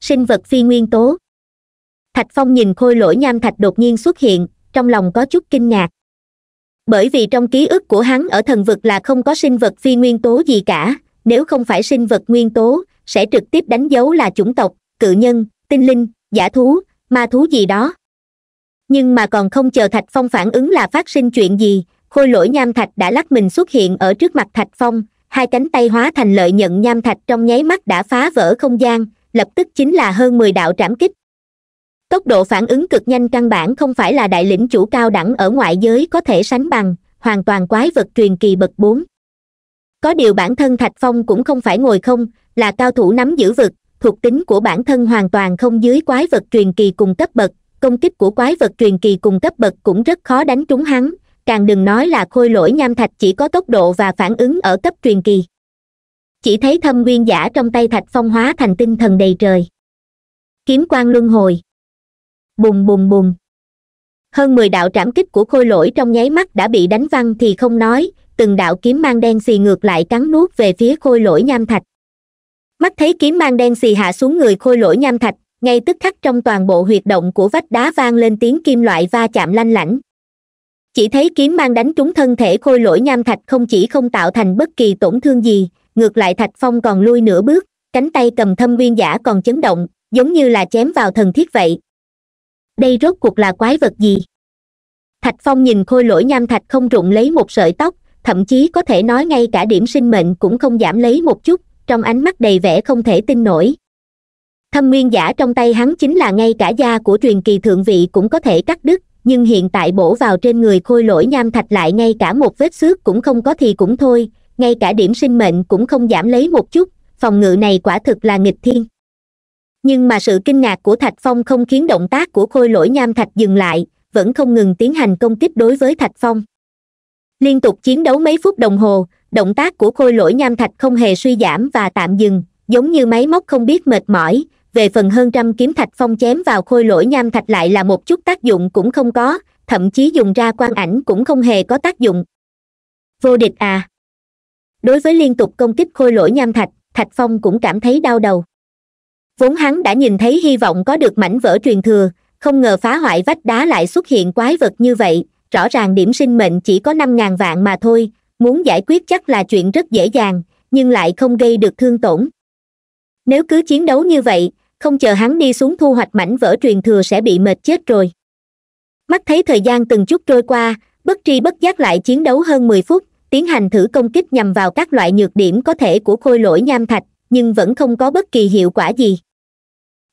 sinh vật phi nguyên tố thạch phong nhìn khôi lỗi nham thạch đột nhiên xuất hiện trong lòng có chút kinh ngạc bởi vì trong ký ức của hắn ở thần vực là không có sinh vật phi nguyên tố gì cả nếu không phải sinh vật nguyên tố sẽ trực tiếp đánh dấu là chủng tộc cự nhân tinh linh giả thú ma thú gì đó nhưng mà còn không chờ thạch phong phản ứng là phát sinh chuyện gì khôi lỗi nham thạch đã lắc mình xuất hiện ở trước mặt thạch phong hai cánh tay hóa thành lợi nhận nham thạch trong nháy mắt đã phá vỡ không gian lập tức chính là hơn mười đạo trảm kích tốc độ phản ứng cực nhanh căn bản không phải là đại lĩnh chủ cao đẳng ở ngoại giới có thể sánh bằng hoàn toàn quái vật truyền kỳ bậc bốn có điều bản thân thạch phong cũng không phải ngồi không là cao thủ nắm giữ vực thuộc tính của bản thân hoàn toàn không dưới quái vật truyền kỳ cùng cấp bậc công kích của quái vật truyền kỳ cùng cấp bậc cũng rất khó đánh trúng hắn càng đừng nói là khôi lỗi nham thạch chỉ có tốc độ và phản ứng ở cấp truyền kỳ chỉ thấy thâm nguyên giả trong tay thạch phong hóa thành tinh thần đầy trời kiếm quan luân hồi bùng bùng bùng hơn mười đạo trảm kích của khôi lỗi trong nháy mắt đã bị đánh văng thì không nói từng đạo kiếm mang đen xì ngược lại cắn nuốt về phía khôi lỗi nham thạch mắt thấy kiếm mang đen xì hạ xuống người khôi lỗi nham thạch ngay tức khắc trong toàn bộ huyệt động của vách đá vang lên tiếng kim loại va chạm lanh lảnh chỉ thấy kiếm mang đánh trúng thân thể khôi lỗi nham thạch không chỉ không tạo thành bất kỳ tổn thương gì ngược lại thạch phong còn lui nửa bước cánh tay cầm thâm nguyên giả còn chấn động giống như là chém vào thần thiết vậy đây rốt cuộc là quái vật gì thạch phong nhìn khôi lỗi nham thạch không rụng lấy một sợi tóc thậm chí có thể nói ngay cả điểm sinh mệnh cũng không giảm lấy một chút trong ánh mắt đầy vẻ không thể tin nổi thâm nguyên giả trong tay hắn chính là ngay cả da của truyền kỳ thượng vị cũng có thể cắt đứt nhưng hiện tại bổ vào trên người khôi lỗi nham thạch lại ngay cả một vết xước cũng không có thì cũng thôi ngay cả điểm sinh mệnh cũng không giảm lấy một chút phòng ngự này quả thực là nghịch thiên nhưng mà sự kinh ngạc của thạch phong không khiến động tác của khôi lỗi nham thạch dừng lại vẫn không ngừng tiến hành công kích đối với thạch phong liên tục chiến đấu mấy phút đồng hồ động tác của khôi lỗi nham thạch không hề suy giảm và tạm dừng giống như máy móc không biết mệt mỏi về phần hơn trăm kiếm thạch phong chém vào khôi lỗi nham thạch lại là một chút tác dụng cũng không có thậm chí dùng ra quang ảnh cũng không hề có tác dụng vô địch à đối với liên tục công kích khôi lỗi nham thạch thạch phong cũng cảm thấy đau đầu vốn hắn đã nhìn thấy hy vọng có được mảnh vỡ truyền thừa không ngờ phá hoại vách đá lại xuất hiện quái vật như vậy rõ ràng điểm sinh mệnh chỉ có năm ngàn vạn mà thôi muốn giải quyết chắc là chuyện rất dễ dàng nhưng lại không gây được thương tổn nếu cứ chiến đấu như vậy không chờ hắn đi xuống thu hoạch mảnh vỡ truyền thừa sẽ bị mệt chết rồi mắt thấy thời gian từng chút trôi qua bất tri bất giác lại chiến đấu hơn mười phút tiến hành thử công kích nhằm vào các loại nhược điểm có thể của khôi lỗi nham thạch nhưng vẫn không có bất kỳ hiệu quả gì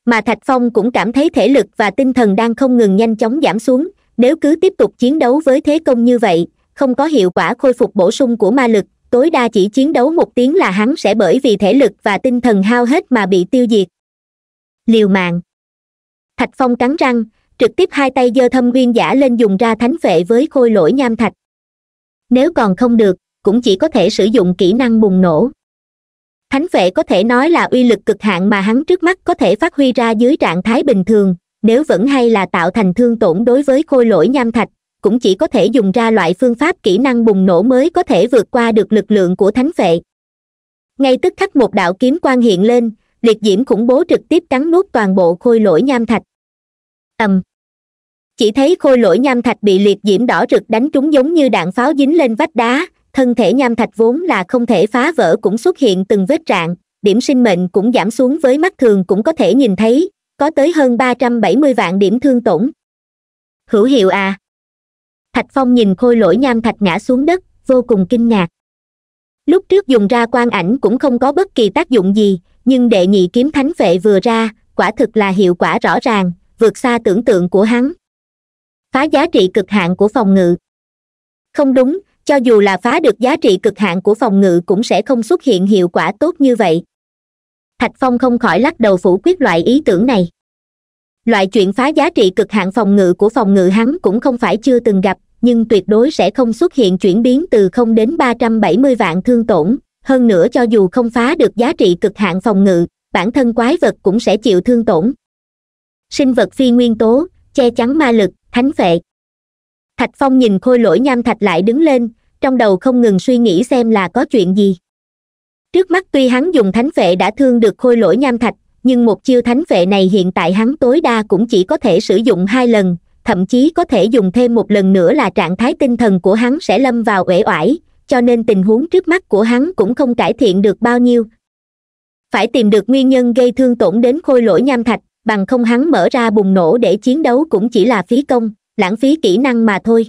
mà thạch phong cũng cảm thấy thể lực và tinh thần đang không ngừng nhanh chóng giảm xuống nếu cứ tiếp tục chiến đấu với thế công như vậy không có hiệu quả khôi phục bổ sung của ma lực tối đa chỉ chiến đấu một tiếng là hắn sẽ bởi vì thể lực và tinh thần hao hết mà bị tiêu diệt liều mạng thạch phong cắn răng trực tiếp hai tay giơ thâm nguyên giả lên dùng ra thánh vệ với khôi lỗi nham thạch nếu còn không được cũng chỉ có thể sử dụng kỹ năng bùng nổ thánh vệ có thể nói là uy lực cực hạn mà hắn trước mắt có thể phát huy ra dưới trạng thái bình thường nếu vẫn hay là tạo thành thương tổn đối với khôi lỗi nham thạch cũng chỉ có thể dùng ra loại phương pháp kỹ năng bùng nổ mới có thể vượt qua được lực lượng của thánh vệ ngay tức khắc một đạo kiếm quan hiện lên liệt diễm khủng bố trực tiếp cắn nuốt toàn bộ khôi lỗi nham thạch ầm chỉ thấy khôi lỗi nham thạch bị liệt diễm đỏ rực đánh trúng giống như đạn pháo dính lên vách đá thân thể nham thạch vốn là không thể phá vỡ cũng xuất hiện từng vết rạn điểm sinh mệnh cũng giảm xuống với mắt thường cũng có thể nhìn thấy có tới hơn ba trăm bảy mươi vạn điểm thương tổn hữu hiệu à thạch phong nhìn khôi lỗi nham thạch ngã xuống đất vô cùng kinh ngạc lúc trước dùng ra quan ảnh cũng không có bất kỳ tác dụng gì nhưng đệ nhị kiếm thánh vệ vừa ra quả thực là hiệu quả rõ ràng vượt xa tưởng tượng của hắn phá giá trị cực hạn của phòng ngự không đúng cho dù là phá được giá trị cực hạn của phòng ngự cũng sẽ không xuất hiện hiệu quả tốt như vậy thạch phong không khỏi lắc đầu phủ quyết loại ý tưởng này loại chuyện phá giá trị cực hạn phòng ngự của phòng ngự hắn cũng không phải chưa từng gặp nhưng tuyệt đối sẽ không xuất hiện chuyển biến từ không đến ba trăm bảy mươi vạn thương tổn hơn nữa cho dù không phá được giá trị cực hạn phòng ngự bản thân quái vật cũng sẽ chịu thương tổn sinh vật phi nguyên tố che chắn ma lực thánh vệ thạch phong nhìn khôi lỗi nham thạch lại đứng lên trong đầu không ngừng suy nghĩ xem là có chuyện gì trước mắt tuy hắn dùng thánh vệ đã thương được khôi lỗi nham thạch nhưng một chiêu thánh vệ này hiện tại hắn tối đa cũng chỉ có thể sử dụng hai lần thậm chí có thể dùng thêm một lần nữa là trạng thái tinh thần của hắn sẽ lâm vào uể oải cho nên tình huống trước mắt của hắn cũng không cải thiện được bao nhiêu phải tìm được nguyên nhân gây thương tổn đến khôi lỗi nham thạch bằng không hắn mở ra bùng nổ để chiến đấu cũng chỉ là phí công lãng phí kỹ năng mà thôi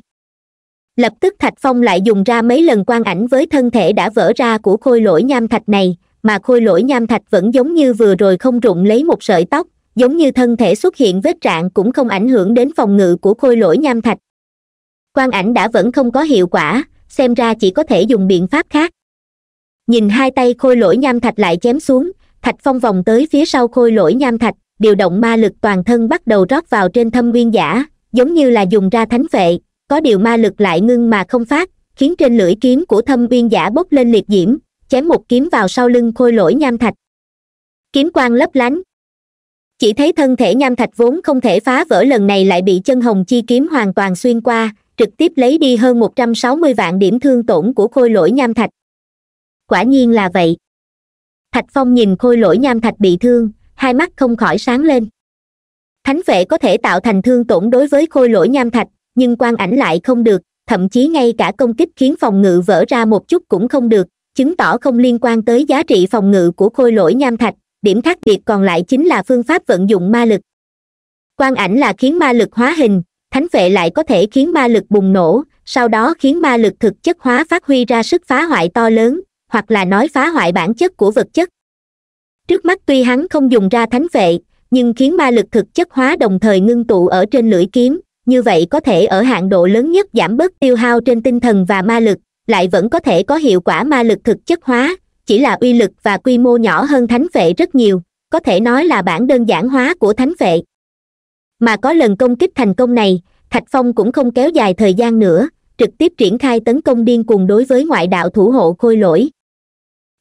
lập tức thạch phong lại dùng ra mấy lần quan ảnh với thân thể đã vỡ ra của khôi lỗi nham thạch này mà khôi lỗi nham thạch vẫn giống như vừa rồi không rụng lấy một sợi tóc giống như thân thể xuất hiện vết trạng cũng không ảnh hưởng đến phòng ngự của khôi lỗi nham thạch quan ảnh đã vẫn không có hiệu quả xem ra chỉ có thể dùng biện pháp khác nhìn hai tay khôi lỗi nham thạch lại chém xuống thạch phong vòng tới phía sau khôi lỗi nham thạch điều động ma lực toàn thân bắt đầu rót vào trên thâm nguyên giả giống như là dùng ra thánh vệ có điều ma lực lại ngưng mà không phát khiến trên lưỡi kiếm của thâm uyên giả bốc lên liệt diễm chém một kiếm vào sau lưng khôi lỗi nham thạch kiếm quang lấp lánh chỉ thấy thân thể nham thạch vốn không thể phá vỡ lần này lại bị chân hồng chi kiếm hoàn toàn xuyên qua trực tiếp lấy đi hơn một trăm sáu mươi vạn điểm thương tổn của khôi lỗi nham thạch quả nhiên là vậy thạch phong nhìn khôi lỗi nham thạch bị thương hai mắt không khỏi sáng lên thánh vệ có thể tạo thành thương tổn đối với khôi lỗi nham thạch nhưng quan ảnh lại không được thậm chí ngay cả công kích khiến phòng ngự vỡ ra một chút cũng không được chứng tỏ không liên quan tới giá trị phòng ngự của khôi lỗi nham thạch điểm khác biệt còn lại chính là phương pháp vận dụng ma lực quan ảnh là khiến ma lực hóa hình thánh vệ lại có thể khiến ma lực bùng nổ sau đó khiến ma lực thực chất hóa phát huy ra sức phá hoại to lớn hoặc là nói phá hoại bản chất của vật chất trước mắt tuy hắn không dùng ra thánh vệ nhưng khiến ma lực thực chất hóa đồng thời ngưng tụ ở trên lưỡi kiếm như vậy có thể ở hạn độ lớn nhất giảm bớt tiêu hao trên tinh thần và ma lực lại vẫn có thể có hiệu quả ma lực thực chất hóa chỉ là uy lực và quy mô nhỏ hơn thánh vệ rất nhiều có thể nói là bản đơn giản hóa của thánh vệ mà có lần công kích thành công này thạch phong cũng không kéo dài thời gian nữa trực tiếp triển khai tấn công điên cuồng đối với ngoại đạo thủ hộ khôi lỗi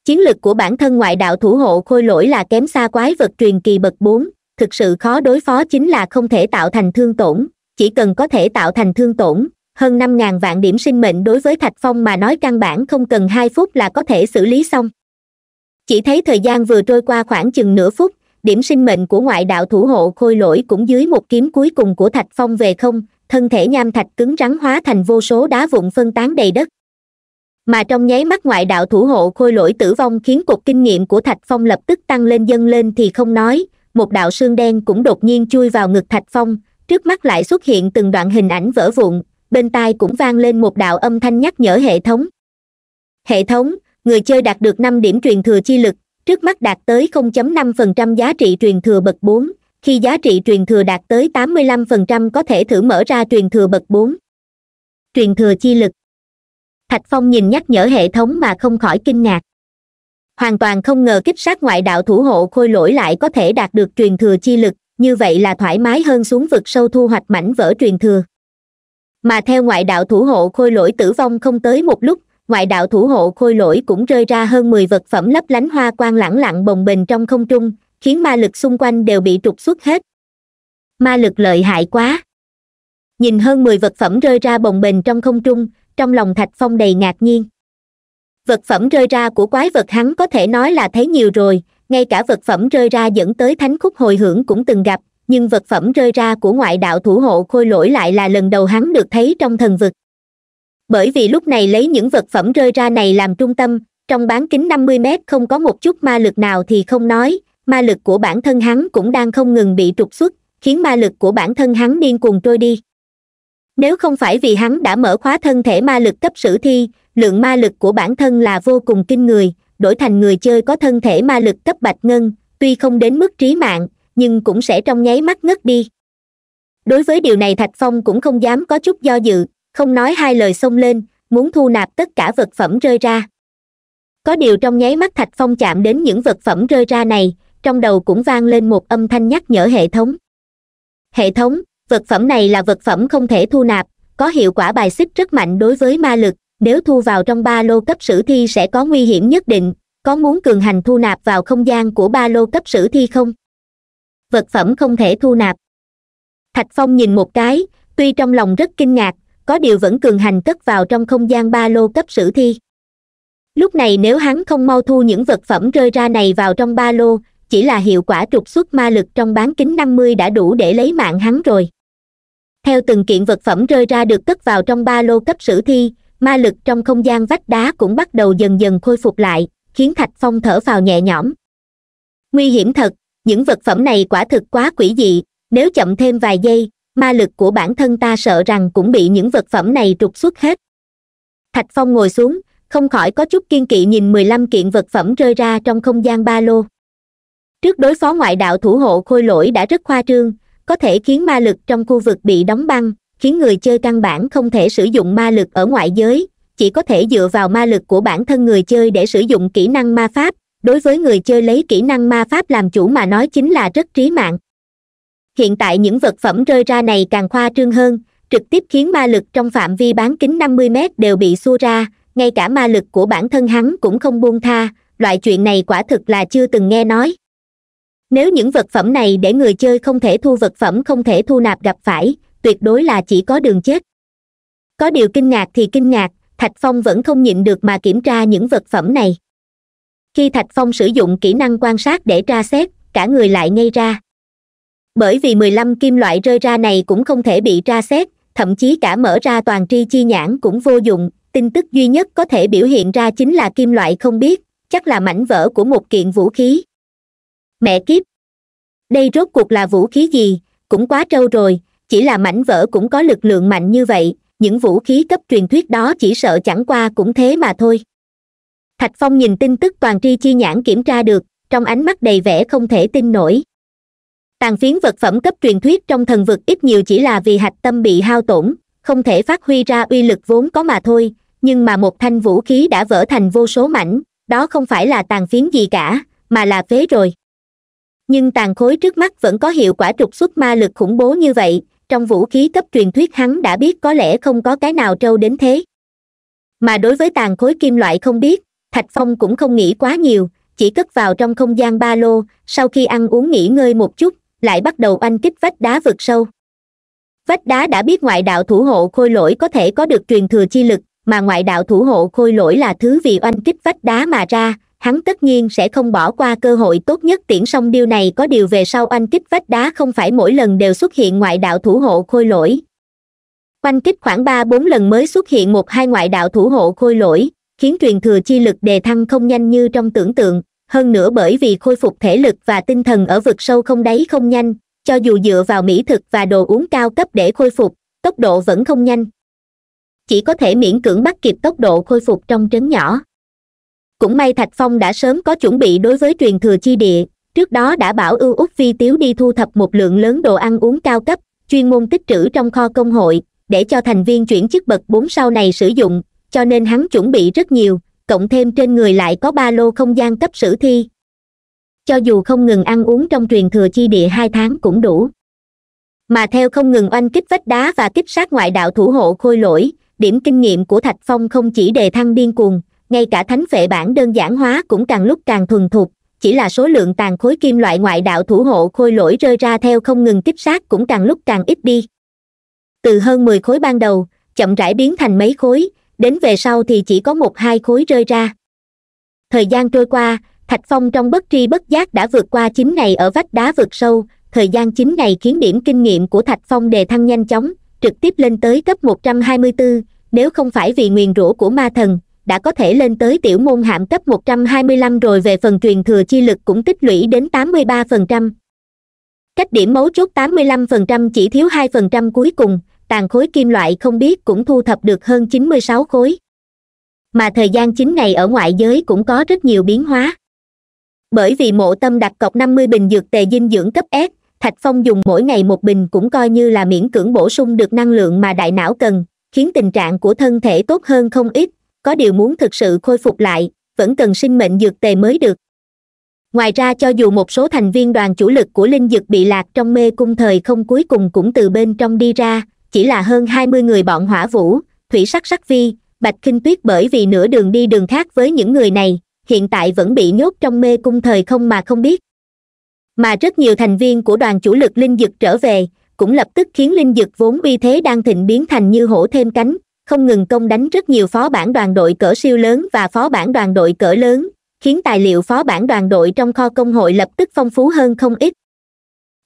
chiến lực của bản thân ngoại đạo thủ hộ khôi lỗi là kém xa quái vật truyền kỳ bậc bốn thực sự khó đối phó chính là không thể tạo thành thương tổn chỉ cần có thể tạo thành thương tổn hơn năm ngàn vạn điểm sinh mệnh đối với thạch phong mà nói căn bản không cần hai phút là có thể xử lý xong chỉ thấy thời gian vừa trôi qua khoảng chừng nửa phút điểm sinh mệnh của ngoại đạo thủ hộ khôi lỗi cũng dưới một kiếm cuối cùng của thạch phong về không thân thể nham thạch cứng rắn hóa thành vô số đá vụn phân tán đầy đất mà trong nháy mắt ngoại đạo thủ hộ khôi lỗi tử vong khiến cục kinh nghiệm của thạch phong lập tức tăng lên dâng lên thì không nói một đạo xương đen cũng đột nhiên chui vào ngực thạch phong trước mắt lại xuất hiện từng đoạn hình ảnh vỡ vụn bên tai cũng vang lên một đạo âm thanh nhắc nhở hệ thống hệ thống người chơi đạt được năm điểm truyền thừa chi lực trước mắt đạt tới 0.5% giá trị truyền thừa bậc 4, khi giá trị truyền thừa đạt tới 85% có thể thử mở ra truyền thừa bậc 4. Truyền thừa chi lực Thạch Phong nhìn nhắc nhở hệ thống mà không khỏi kinh ngạc. Hoàn toàn không ngờ kích sát ngoại đạo thủ hộ khôi lỗi lại có thể đạt được truyền thừa chi lực, như vậy là thoải mái hơn xuống vực sâu thu hoạch mảnh vỡ truyền thừa mà theo ngoại đạo thủ hộ khôi lỗi tử vong không tới một lúc ngoại đạo thủ hộ khôi lỗi cũng rơi ra hơn mười vật phẩm lấp lánh hoa quang lẳng lặng bồng bềnh trong không trung khiến ma lực xung quanh đều bị trục xuất hết ma lực lợi hại quá nhìn hơn mười vật phẩm rơi ra bồng bềnh trong không trung trong lòng thạch phong đầy ngạc nhiên vật phẩm rơi ra của quái vật hắn có thể nói là thấy nhiều rồi ngay cả vật phẩm rơi ra dẫn tới thánh khúc hồi hưởng cũng từng gặp nhưng vật phẩm rơi ra của ngoại đạo thủ hộ khôi lỗi lại là lần đầu hắn được thấy trong thần vực bởi vì lúc này lấy những vật phẩm rơi ra này làm trung tâm trong bán kính năm mươi mét không có một chút ma lực nào thì không nói ma lực của bản thân hắn cũng đang không ngừng bị trục xuất khiến ma lực của bản thân hắn điên cuồng trôi đi nếu không phải vì hắn đã mở khóa thân thể ma lực cấp sử thi lượng ma lực của bản thân là vô cùng kinh người đổi thành người chơi có thân thể ma lực cấp bạch ngân tuy không đến mức trí mạng nhưng cũng sẽ trong nháy mắt ngất đi đối với điều này thạch phong cũng không dám có chút do dự không nói hai lời xông lên muốn thu nạp tất cả vật phẩm rơi ra có điều trong nháy mắt thạch phong chạm đến những vật phẩm rơi ra này trong đầu cũng vang lên một âm thanh nhắc nhở hệ thống hệ thống vật phẩm này là vật phẩm không thể thu nạp có hiệu quả bài xích rất mạnh đối với ma lực nếu thu vào trong ba lô cấp sử thi sẽ có nguy hiểm nhất định có muốn cường hành thu nạp vào không gian của ba lô cấp sử thi không vật phẩm không thể thu nạp thạch phong nhìn một cái tuy trong lòng rất kinh ngạc có điều vẫn cường hành cất vào trong không gian ba lô cấp sử thi lúc này nếu hắn không mau thu những vật phẩm rơi ra này vào trong ba lô chỉ là hiệu quả trục xuất ma lực trong bán kính năm mươi đã đủ để lấy mạng hắn rồi theo từng kiện vật phẩm rơi ra được cất vào trong ba lô cấp sử thi ma lực trong không gian vách đá cũng bắt đầu dần dần khôi phục lại khiến thạch phong thở vào nhẹ nhõm nguy hiểm thật những vật phẩm này quả thực quá quỷ dị nếu chậm thêm vài giây ma lực của bản thân ta sợ rằng cũng bị những vật phẩm này trục xuất hết thạch phong ngồi xuống không khỏi có chút kiên kỵ nhìn mười lăm kiện vật phẩm rơi ra trong không gian ba lô trước đối phó ngoại đạo thủ hộ khôi lỗi đã rất khoa trương có thể khiến ma lực trong khu vực bị đóng băng khiến người chơi căn bản không thể sử dụng ma lực ở ngoại giới chỉ có thể dựa vào ma lực của bản thân người chơi để sử dụng kỹ năng ma pháp đối với người chơi lấy kỹ năng ma pháp làm chủ mà nói chính là rất trí mạng hiện tại những vật phẩm rơi ra này càng khoa trương hơn trực tiếp khiến ma lực trong phạm vi bán kính 50 m đều bị xua ra ngay cả ma lực của bản thân hắn cũng không buông tha loại chuyện này quả thực là chưa từng nghe nói nếu những vật phẩm này để người chơi không thể thu vật phẩm không thể thu nạp gặp phải tuyệt đối là chỉ có đường chết có điều kinh ngạc thì kinh ngạc thạch phong vẫn không nhịn được mà kiểm tra những vật phẩm này khi thạch phong sử dụng kỹ năng quan sát để tra xét cả người lại ngay ra bởi vì mười lăm kim loại rơi ra này cũng không thể bị tra xét thậm chí cả mở ra toàn tri chi nhãn cũng vô dụng tin tức duy nhất có thể biểu hiện ra chính là kim loại không biết chắc là mảnh vỡ của một kiện vũ khí mẹ kiếp đây rốt cuộc là vũ khí gì cũng quá trâu rồi chỉ là mảnh vỡ cũng có lực lượng mạnh như vậy những vũ khí cấp truyền thuyết đó chỉ sợ chẳng qua cũng thế mà thôi thạch phong nhìn tin tức toàn tri chi nhãn kiểm tra được trong ánh mắt đầy vẻ không thể tin nổi tàn phiến vật phẩm cấp truyền thuyết trong thần vực ít nhiều chỉ là vì hạch tâm bị hao tổn không thể phát huy ra uy lực vốn có mà thôi nhưng mà một thanh vũ khí đã vỡ thành vô số mảnh đó không phải là tàn phiến gì cả mà là phế rồi nhưng tàn khối trước mắt vẫn có hiệu quả trục xuất ma lực khủng bố như vậy trong vũ khí cấp truyền thuyết hắn đã biết có lẽ không có cái nào trâu đến thế mà đối với tàn khối kim loại không biết thạch phong cũng không nghĩ quá nhiều chỉ cất vào trong không gian ba lô sau khi ăn uống nghỉ ngơi một chút lại bắt đầu oanh kích vách đá vượt sâu vách đá đã biết ngoại đạo thủ hộ khôi lỗi có thể có được truyền thừa chi lực mà ngoại đạo thủ hộ khôi lỗi là thứ vì oanh kích vách đá mà ra hắn tất nhiên sẽ không bỏ qua cơ hội tốt nhất tiễn xong điều này có điều về sau oanh kích vách đá không phải mỗi lần đều xuất hiện ngoại đạo thủ hộ khôi lỗi oanh kích khoảng ba bốn lần mới xuất hiện một hai ngoại đạo thủ hộ khôi lỗi khiến truyền thừa chi lực đề thăng không nhanh như trong tưởng tượng hơn nữa bởi vì khôi phục thể lực và tinh thần ở vực sâu không đáy không nhanh cho dù dựa vào mỹ thực và đồ uống cao cấp để khôi phục tốc độ vẫn không nhanh chỉ có thể miễn cưỡng bắt kịp tốc độ khôi phục trong trấn nhỏ cũng may thạch phong đã sớm có chuẩn bị đối với truyền thừa chi địa trước đó đã bảo ưu úc phi tiếu đi thu thập một lượng lớn đồ ăn uống cao cấp chuyên môn tích trữ trong kho công hội để cho thành viên chuyển chức bậc bốn sau này sử dụng cho nên hắn chuẩn bị rất nhiều cộng thêm trên người lại có ba lô không gian cấp sử thi cho dù không ngừng ăn uống trong truyền thừa chi địa hai tháng cũng đủ mà theo không ngừng oanh kích vách đá và kích sát ngoại đạo thủ hộ khôi lỗi điểm kinh nghiệm của thạch phong không chỉ đề thăng điên cuồng ngay cả thánh vệ bản đơn giản hóa cũng càng lúc càng thuần thục chỉ là số lượng tàn khối kim loại ngoại đạo thủ hộ khôi lỗi rơi ra theo không ngừng kích sát cũng càng lúc càng ít đi từ hơn mười khối ban đầu chậm rãi biến thành mấy khối đến về sau thì chỉ có một hai khối rơi ra thời gian trôi qua thạch phong trong bất tri bất giác đã vượt qua chín ngày ở vách đá vượt sâu thời gian chín ngày khiến điểm kinh nghiệm của thạch phong đề thăng nhanh chóng trực tiếp lên tới cấp một trăm hai mươi bốn nếu không phải vì nguyền rủa của ma thần đã có thể lên tới tiểu môn hạm cấp 125 rồi về phần truyền thừa chi lực cũng tích lũy đến 83%. Cách điểm mấu chốt 85% chỉ thiếu 2% cuối cùng, tàn khối kim loại không biết cũng thu thập được hơn 96 khối. Mà thời gian 9 ngày ở ngoại giới cũng có rất nhiều biến hóa. Bởi vì mộ tâm đặt cọc 50 bình dược tề dinh dưỡng cấp S, Thạch Phong dùng mỗi ngày một bình cũng coi như là miễn cưỡng bổ sung được năng lượng mà đại não cần, khiến tình trạng của thân thể tốt hơn không ít, có điều muốn thực sự khôi phục lại vẫn cần sinh mệnh dược tề mới được ngoài ra cho dù một số thành viên đoàn chủ lực của linh dực bị lạc trong mê cung thời không cuối cùng cũng từ bên trong đi ra chỉ là hơn hai mươi người bọn hỏa vũ thủy sắc sắc vi bạch kinh tuyết bởi vì nửa đường đi đường khác với những người này hiện tại vẫn bị nhốt trong mê cung thời không mà không biết mà rất nhiều thành viên của đoàn chủ lực linh dực trở về cũng lập tức khiến linh dực vốn uy thế đang thịnh biến thành như hổ thêm cánh không ngừng công đánh rất nhiều phó bản đoàn đội cỡ siêu lớn và phó bản đoàn đội cỡ lớn khiến tài liệu phó bản đoàn đội trong kho công hội lập tức phong phú hơn không ít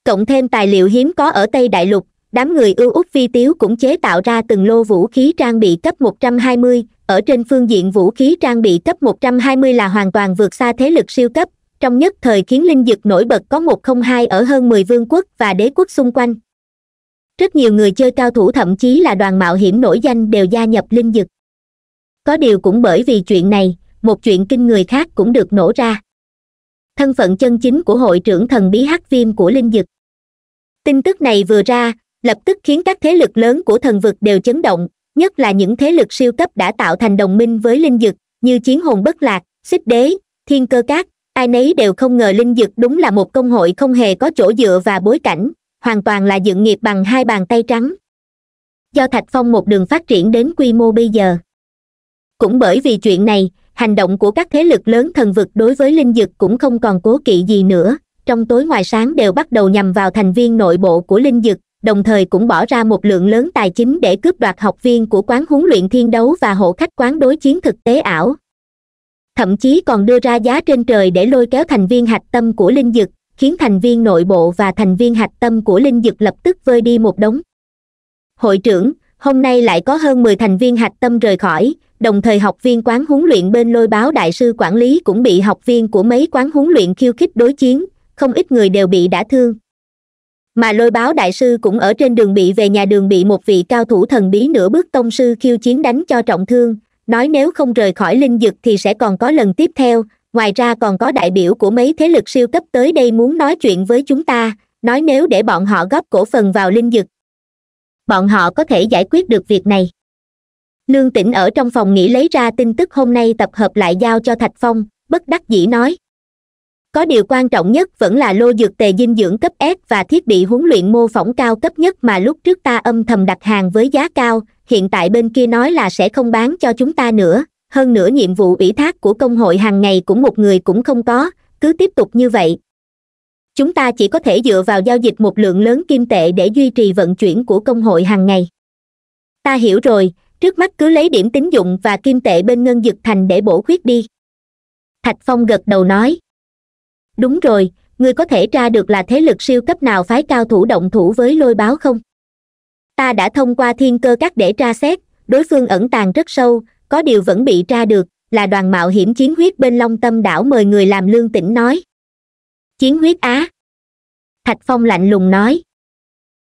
cộng thêm tài liệu hiếm có ở tây đại lục đám người ưu út vi tiếu cũng chế tạo ra từng lô vũ khí trang bị cấp 120, ở trên phương diện vũ khí trang bị cấp 120 là hoàn toàn vượt xa thế lực siêu cấp trong nhất thời khiến linh dực nổi bật có một không hai ở hơn mười vương quốc và đế quốc xung quanh rất nhiều người chơi cao thủ thậm chí là đoàn mạo hiểm nổi danh đều gia nhập linh dực có điều cũng bởi vì chuyện này một chuyện kinh người khác cũng được nổ ra thân phận chân chính của hội trưởng thần bí hắc viêm của linh dực tin tức này vừa ra lập tức khiến các thế lực lớn của thần vực đều chấn động nhất là những thế lực siêu cấp đã tạo thành đồng minh với linh dực như chiến hồn bất lạc xích đế thiên cơ cát ai nấy đều không ngờ linh dực đúng là một công hội không hề có chỗ dựa và bối cảnh hoàn toàn là dựng nghiệp bằng hai bàn tay trắng do thạch phong một đường phát triển đến quy mô bây giờ cũng bởi vì chuyện này hành động của các thế lực lớn thần vực đối với linh dực cũng không còn cố kỵ gì nữa trong tối ngoài sáng đều bắt đầu nhằm vào thành viên nội bộ của linh dực đồng thời cũng bỏ ra một lượng lớn tài chính để cướp đoạt học viên của quán huấn luyện thiên đấu và hộ khách quán đối chiến thực tế ảo thậm chí còn đưa ra giá trên trời để lôi kéo thành viên hạch tâm của linh dực khiến thành viên nội bộ và thành viên hạch tâm của linh dực lập tức vơi đi một đống hội trưởng hôm nay lại có hơn mười thành viên hạch tâm rời khỏi đồng thời học viên quán huấn luyện bên lôi báo đại sư quản lý cũng bị học viên của mấy quán huấn luyện khiêu khích đối chiến không ít người đều bị đả thương mà lôi báo đại sư cũng ở trên đường bị về nhà đường bị một vị cao thủ thần bí nửa bước tông sư khiêu chiến đánh cho trọng thương nói nếu không rời khỏi linh dực thì sẽ còn có lần tiếp theo ngoài ra còn có đại biểu của mấy thế lực siêu cấp tới đây muốn nói chuyện với chúng ta nói nếu để bọn họ góp cổ phần vào linh dực bọn họ có thể giải quyết được việc này lương tĩnh ở trong phòng nghỉ lấy ra tin tức hôm nay tập hợp lại giao cho thạch phong bất đắc dĩ nói có điều quan trọng nhất vẫn là lô dược tề dinh dưỡng cấp s và thiết bị huấn luyện mô phỏng cao cấp nhất mà lúc trước ta âm thầm đặt hàng với giá cao hiện tại bên kia nói là sẽ không bán cho chúng ta nữa hơn nữa nhiệm vụ ủy thác của công hội hàng ngày cũng một người cũng không có cứ tiếp tục như vậy chúng ta chỉ có thể dựa vào giao dịch một lượng lớn kim tệ để duy trì vận chuyển của công hội hàng ngày ta hiểu rồi trước mắt cứ lấy điểm tín dụng và kim tệ bên ngân dực thành để bổ khuyết đi thạch phong gật đầu nói đúng rồi ngươi có thể tra được là thế lực siêu cấp nào phái cao thủ động thủ với lôi báo không ta đã thông qua thiên cơ các để tra xét đối phương ẩn tàng rất sâu có điều vẫn bị tra được là đoàn mạo hiểm chiến huyết bên long tâm đảo mời người làm lương tỉnh nói chiến huyết á thạch phong lạnh lùng nói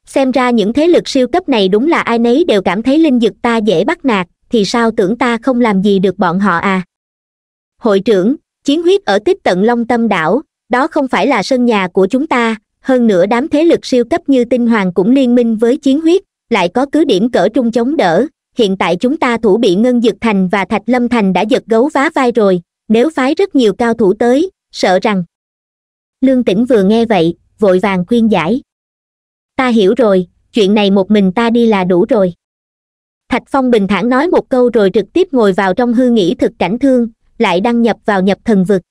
xem ra những thế lực siêu cấp này đúng là ai nấy đều cảm thấy linh dực ta dễ bắt nạt thì sao tưởng ta không làm gì được bọn họ à hội trưởng chiến huyết ở tiếp tận long tâm đảo đó không phải là sân nhà của chúng ta hơn nữa đám thế lực siêu cấp như tinh hoàng cũng liên minh với chiến huyết lại có cứ điểm cỡ trung chống đỡ hiện tại chúng ta thủ bị ngân dực thành và thạch lâm thành đã giật gấu vá vai rồi nếu phái rất nhiều cao thủ tới sợ rằng lương tĩnh vừa nghe vậy vội vàng khuyên giải ta hiểu rồi chuyện này một mình ta đi là đủ rồi thạch phong bình thản nói một câu rồi trực tiếp ngồi vào trong hư nghĩ thực cảnh thương lại đăng nhập vào nhập thần vực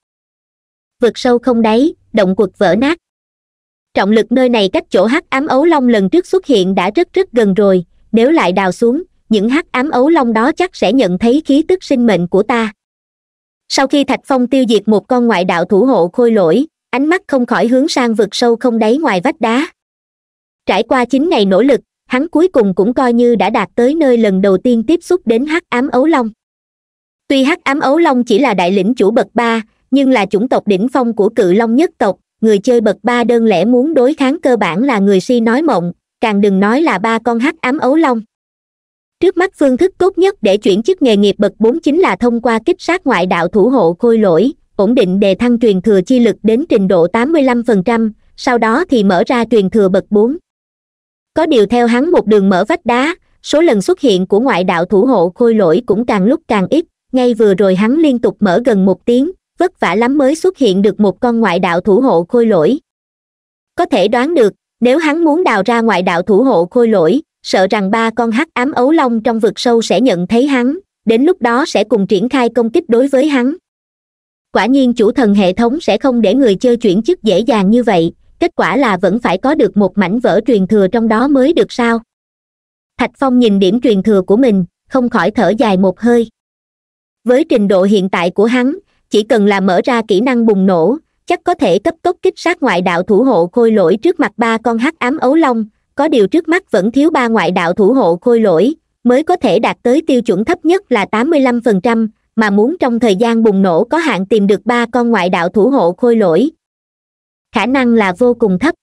vực sâu không đáy động quật vỡ nát trọng lực nơi này cách chỗ hắc ám ấu long lần trước xuất hiện đã rất rất gần rồi nếu lại đào xuống những hắc ám ấu long đó chắc sẽ nhận thấy khí tức sinh mệnh của ta sau khi thạch phong tiêu diệt một con ngoại đạo thủ hộ khôi lỗi ánh mắt không khỏi hướng sang vực sâu không đáy ngoài vách đá trải qua chín ngày nỗ lực hắn cuối cùng cũng coi như đã đạt tới nơi lần đầu tiên tiếp xúc đến hắc ám ấu long tuy hắc ám ấu long chỉ là đại lĩnh chủ bậc ba nhưng là chủng tộc đỉnh phong của cự long nhất tộc người chơi bậc ba đơn lẽ muốn đối kháng cơ bản là người si nói mộng càng đừng nói là ba con hắc ám ấu long trước mắt phương thức tốt nhất để chuyển chức nghề nghiệp bậc bốn chính là thông qua kích sát ngoại đạo thủ hộ khôi lỗi ổn định đề thăng truyền thừa chi lực đến trình độ 85%, sau đó thì mở ra truyền thừa bậc 4. Có điều theo hắn một đường mở vách đá, số lần xuất hiện của ngoại đạo thủ hộ khôi lỗi cũng càng lúc càng ít, ngay vừa rồi hắn liên tục mở gần một tiếng, vất vả lắm mới xuất hiện được một con ngoại đạo thủ hộ khôi lỗi. Có thể đoán được, nếu hắn muốn đào ra ngoại đạo thủ hộ khôi lỗi, sợ rằng ba con hắc ám ấu long trong vực sâu sẽ nhận thấy hắn đến lúc đó sẽ cùng triển khai công kích đối với hắn quả nhiên chủ thần hệ thống sẽ không để người chơi chuyển chức dễ dàng như vậy kết quả là vẫn phải có được một mảnh vỡ truyền thừa trong đó mới được sao thạch phong nhìn điểm truyền thừa của mình không khỏi thở dài một hơi với trình độ hiện tại của hắn chỉ cần là mở ra kỹ năng bùng nổ chắc có thể cấp tốc kích sát ngoại đạo thủ hộ khôi lỗi trước mặt ba con hắc ám ấu long có điều trước mắt vẫn thiếu ba ngoại đạo thủ hộ khôi lỗi mới có thể đạt tới tiêu chuẩn thấp nhất là 85%, mà muốn trong thời gian bùng nổ có hạn tìm được ba con ngoại đạo thủ hộ khôi lỗi khả năng là vô cùng thấp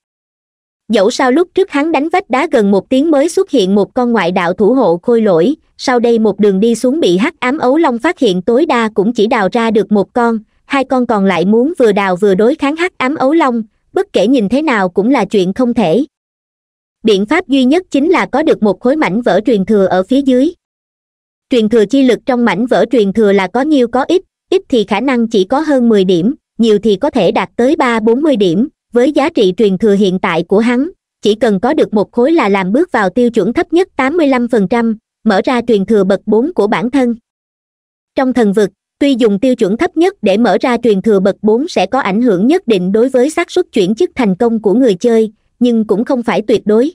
dẫu sao lúc trước hắn đánh vách đá gần một tiếng mới xuất hiện một con ngoại đạo thủ hộ khôi lỗi sau đây một đường đi xuống bị hắc ám ấu long phát hiện tối đa cũng chỉ đào ra được một con hai con còn lại muốn vừa đào vừa đối kháng hắc ám ấu long bất kể nhìn thế nào cũng là chuyện không thể biện pháp duy nhất chính là có được một khối mảnh vỡ truyền thừa ở phía dưới truyền thừa chi lực trong mảnh vỡ truyền thừa là có nhiêu có ít ít thì khả năng chỉ có hơn mười điểm nhiều thì có thể đạt tới ba bốn mươi điểm với giá trị truyền thừa hiện tại của hắn chỉ cần có được một khối là làm bước vào tiêu chuẩn thấp nhất tám mươi lăm phần trăm mở ra truyền thừa bậc bốn của bản thân trong thần vực tuy dùng tiêu chuẩn thấp nhất để mở ra truyền thừa bậc bốn sẽ có ảnh hưởng nhất định đối với xác suất chuyển chức thành công của người chơi nhưng cũng không phải tuyệt đối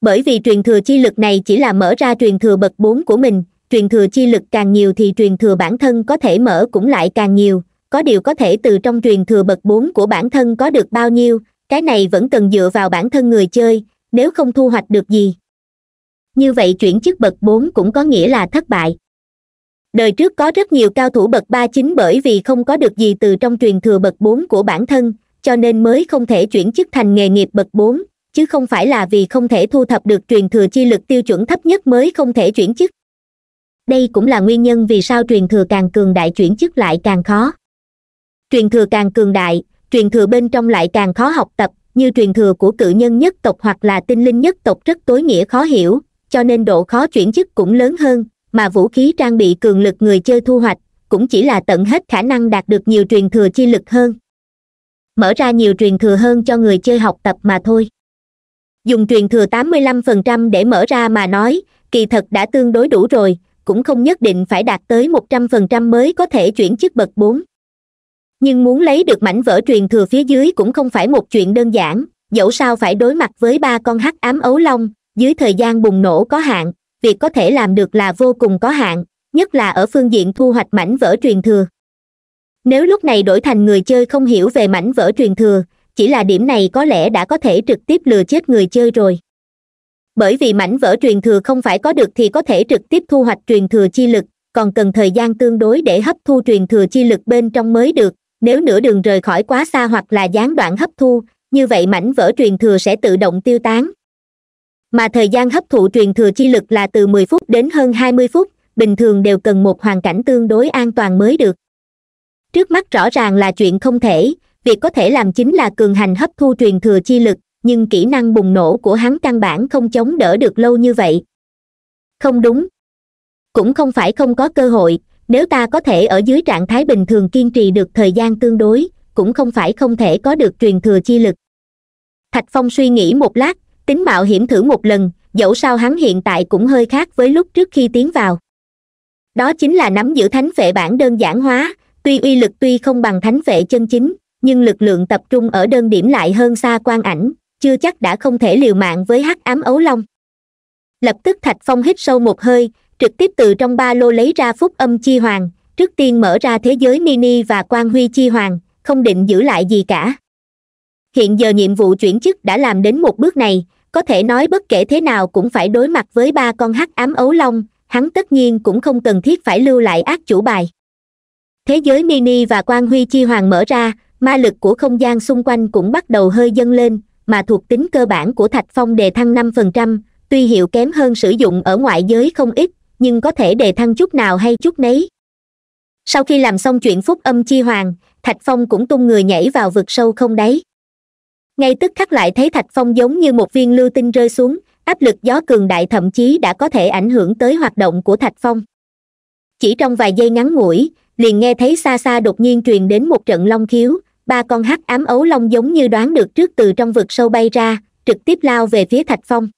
bởi vì truyền thừa chi lực này chỉ là mở ra truyền thừa bậc bốn của mình truyền thừa chi lực càng nhiều thì truyền thừa bản thân có thể mở cũng lại càng nhiều có điều có thể từ trong truyền thừa bậc bốn của bản thân có được bao nhiêu cái này vẫn cần dựa vào bản thân người chơi nếu không thu hoạch được gì như vậy chuyển chức bậc bốn cũng có nghĩa là thất bại đời trước có rất nhiều cao thủ bậc ba chính bởi vì không có được gì từ trong truyền thừa bậc bốn của bản thân cho nên mới không thể chuyển chức thành nghề nghiệp bậc bốn chứ không phải là vì không thể thu thập được truyền thừa chi lực tiêu chuẩn thấp nhất mới không thể chuyển chức đây cũng là nguyên nhân vì sao truyền thừa càng cường đại chuyển chức lại càng khó truyền thừa càng cường đại truyền thừa bên trong lại càng khó học tập như truyền thừa của cự nhân nhất tộc hoặc là tinh linh nhất tộc rất tối nghĩa khó hiểu cho nên độ khó chuyển chức cũng lớn hơn mà vũ khí trang bị cường lực người chơi thu hoạch cũng chỉ là tận hết khả năng đạt được nhiều truyền thừa chi lực hơn mở ra nhiều truyền thừa hơn cho người chơi học tập mà thôi dùng truyền thừa 85% để mở ra mà nói kỳ thật đã tương đối đủ rồi cũng không nhất định phải đạt tới 100% mới có thể chuyển chức bậc 4. nhưng muốn lấy được mảnh vỡ truyền thừa phía dưới cũng không phải một chuyện đơn giản dẫu sao phải đối mặt với ba con hắc ám ấu long dưới thời gian bùng nổ có hạn việc có thể làm được là vô cùng có hạn nhất là ở phương diện thu hoạch mảnh vỡ truyền thừa nếu lúc này đổi thành người chơi không hiểu về mảnh vỡ truyền thừa chỉ là điểm này có lẽ đã có thể trực tiếp lừa chết người chơi rồi bởi vì mảnh vỡ truyền thừa không phải có được thì có thể trực tiếp thu hoạch truyền thừa chi lực còn cần thời gian tương đối để hấp thu truyền thừa chi lực bên trong mới được nếu nửa đường rời khỏi quá xa hoặc là gián đoạn hấp thu như vậy mảnh vỡ truyền thừa sẽ tự động tiêu tán mà thời gian hấp thụ truyền thừa chi lực là từ 10 phút đến hơn 20 phút bình thường đều cần một hoàn cảnh tương đối an toàn mới được trước mắt rõ ràng là chuyện không thể việc có thể làm chính là cường hành hấp thu truyền thừa chi lực nhưng kỹ năng bùng nổ của hắn căn bản không chống đỡ được lâu như vậy không đúng cũng không phải không có cơ hội nếu ta có thể ở dưới trạng thái bình thường kiên trì được thời gian tương đối cũng không phải không thể có được truyền thừa chi lực thạch phong suy nghĩ một lát tính mạo hiểm thử một lần dẫu sao hắn hiện tại cũng hơi khác với lúc trước khi tiến vào đó chính là nắm giữ thánh vệ bản đơn giản hóa tuy uy lực tuy không bằng thánh vệ chân chính nhưng lực lượng tập trung ở đơn điểm lại hơn xa quan ảnh chưa chắc đã không thể liều mạng với hắc ám ấu long lập tức thạch phong hít sâu một hơi trực tiếp từ trong ba lô lấy ra phúc âm chi hoàng trước tiên mở ra thế giới mini và quan huy chi hoàng không định giữ lại gì cả hiện giờ nhiệm vụ chuyển chức đã làm đến một bước này có thể nói bất kể thế nào cũng phải đối mặt với ba con hắc ám ấu long hắn tất nhiên cũng không cần thiết phải lưu lại ác chủ bài thế giới mini và quang huy chi hoàng mở ra ma lực của không gian xung quanh cũng bắt đầu hơi dâng lên mà thuộc tính cơ bản của thạch phong đề thăng 5%, tuy hiệu kém hơn sử dụng ở ngoại giới không ít nhưng có thể đề thăng chút nào hay chút nấy sau khi làm xong chuyện phúc âm chi hoàng thạch phong cũng tung người nhảy vào vực sâu không đáy ngay tức khắc lại thấy thạch phong giống như một viên lưu tinh rơi xuống áp lực gió cường đại thậm chí đã có thể ảnh hưởng tới hoạt động của thạch phong chỉ trong vài giây ngắn ngủi liền nghe thấy xa xa đột nhiên truyền đến một trận long khiếu ba con hắc ám ấu long giống như đoán được trước từ trong vực sâu bay ra trực tiếp lao về phía thạch phong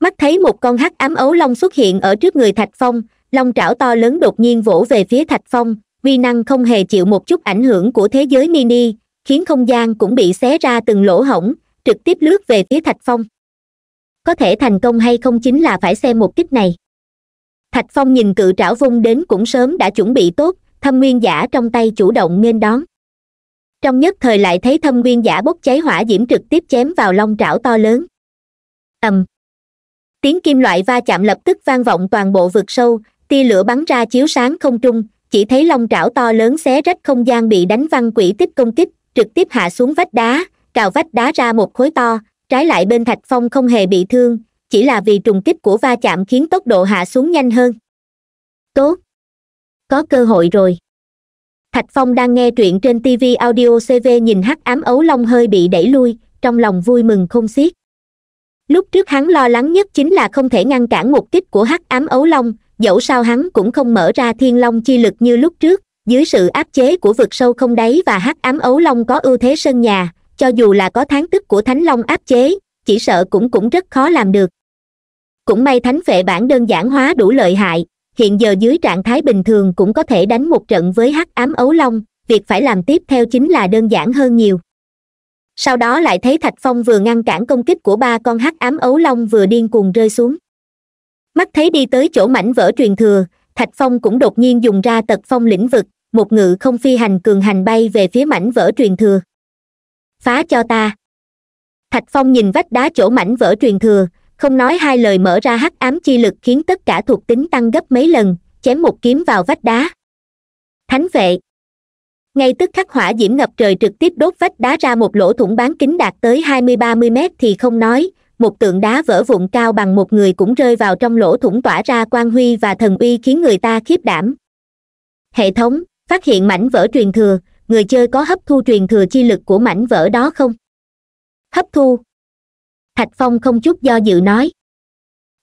mắt thấy một con hắc ám ấu long xuất hiện ở trước người thạch phong long trảo to lớn đột nhiên vỗ về phía thạch phong vi năng không hề chịu một chút ảnh hưởng của thế giới mini khiến không gian cũng bị xé ra từng lỗ hổng trực tiếp lướt về phía thạch phong có thể thành công hay không chính là phải xem một kích này thạch phong nhìn cự trảo vung đến cũng sớm đã chuẩn bị tốt thâm nguyên giả trong tay chủ động nghênh đón trong nhất thời lại thấy thâm nguyên giả bốc cháy hỏa diễm trực tiếp chém vào long trảo to lớn ầm tiếng kim loại va chạm lập tức vang vọng toàn bộ vực sâu tia lửa bắn ra chiếu sáng không trung chỉ thấy long trảo to lớn xé rách không gian bị đánh văng quỷ tích công kích trực tiếp hạ xuống vách đá cào vách đá ra một khối to trái lại bên thạch phong không hề bị thương chỉ là vì trùng kích của va chạm khiến tốc độ hạ xuống nhanh hơn tốt có cơ hội rồi thạch phong đang nghe truyện trên tv audio cv nhìn hắc ám ấu long hơi bị đẩy lui trong lòng vui mừng không xiết lúc trước hắn lo lắng nhất chính là không thể ngăn cản một kích của hắc ám ấu long dẫu sao hắn cũng không mở ra thiên long chi lực như lúc trước dưới sự áp chế của vực sâu không đáy và hắc ám ấu long có ưu thế sân nhà cho dù là có tháng tức của thánh long áp chế chỉ sợ cũng cũng rất khó làm được cũng may thánh vệ bản đơn giản hóa đủ lợi hại hiện giờ dưới trạng thái bình thường cũng có thể đánh một trận với hắc ám ấu long việc phải làm tiếp theo chính là đơn giản hơn nhiều sau đó lại thấy thạch phong vừa ngăn cản công kích của ba con hắc ám ấu long vừa điên cuồng rơi xuống mắt thấy đi tới chỗ mảnh vỡ truyền thừa thạch phong cũng đột nhiên dùng ra tật phong lĩnh vực một ngự không phi hành cường hành bay về phía mảnh vỡ truyền thừa phá cho ta thạch phong nhìn vách đá chỗ mảnh vỡ truyền thừa không nói hai lời mở ra hắc ám chi lực khiến tất cả thuộc tính tăng gấp mấy lần chém một kiếm vào vách đá thánh vệ ngay tức khắc hỏa diễm ngập trời trực tiếp đốt vách đá ra một lỗ thủng bán kính đạt tới hai mươi ba mươi mét thì không nói một tượng đá vỡ vụn cao bằng một người cũng rơi vào trong lỗ thủng tỏa ra quan huy và thần uy khiến người ta khiếp đảm hệ thống phát hiện mảnh vỡ truyền thừa người chơi có hấp thu truyền thừa chi lực của mảnh vỡ đó không hấp thu thạch phong không chút do dự nói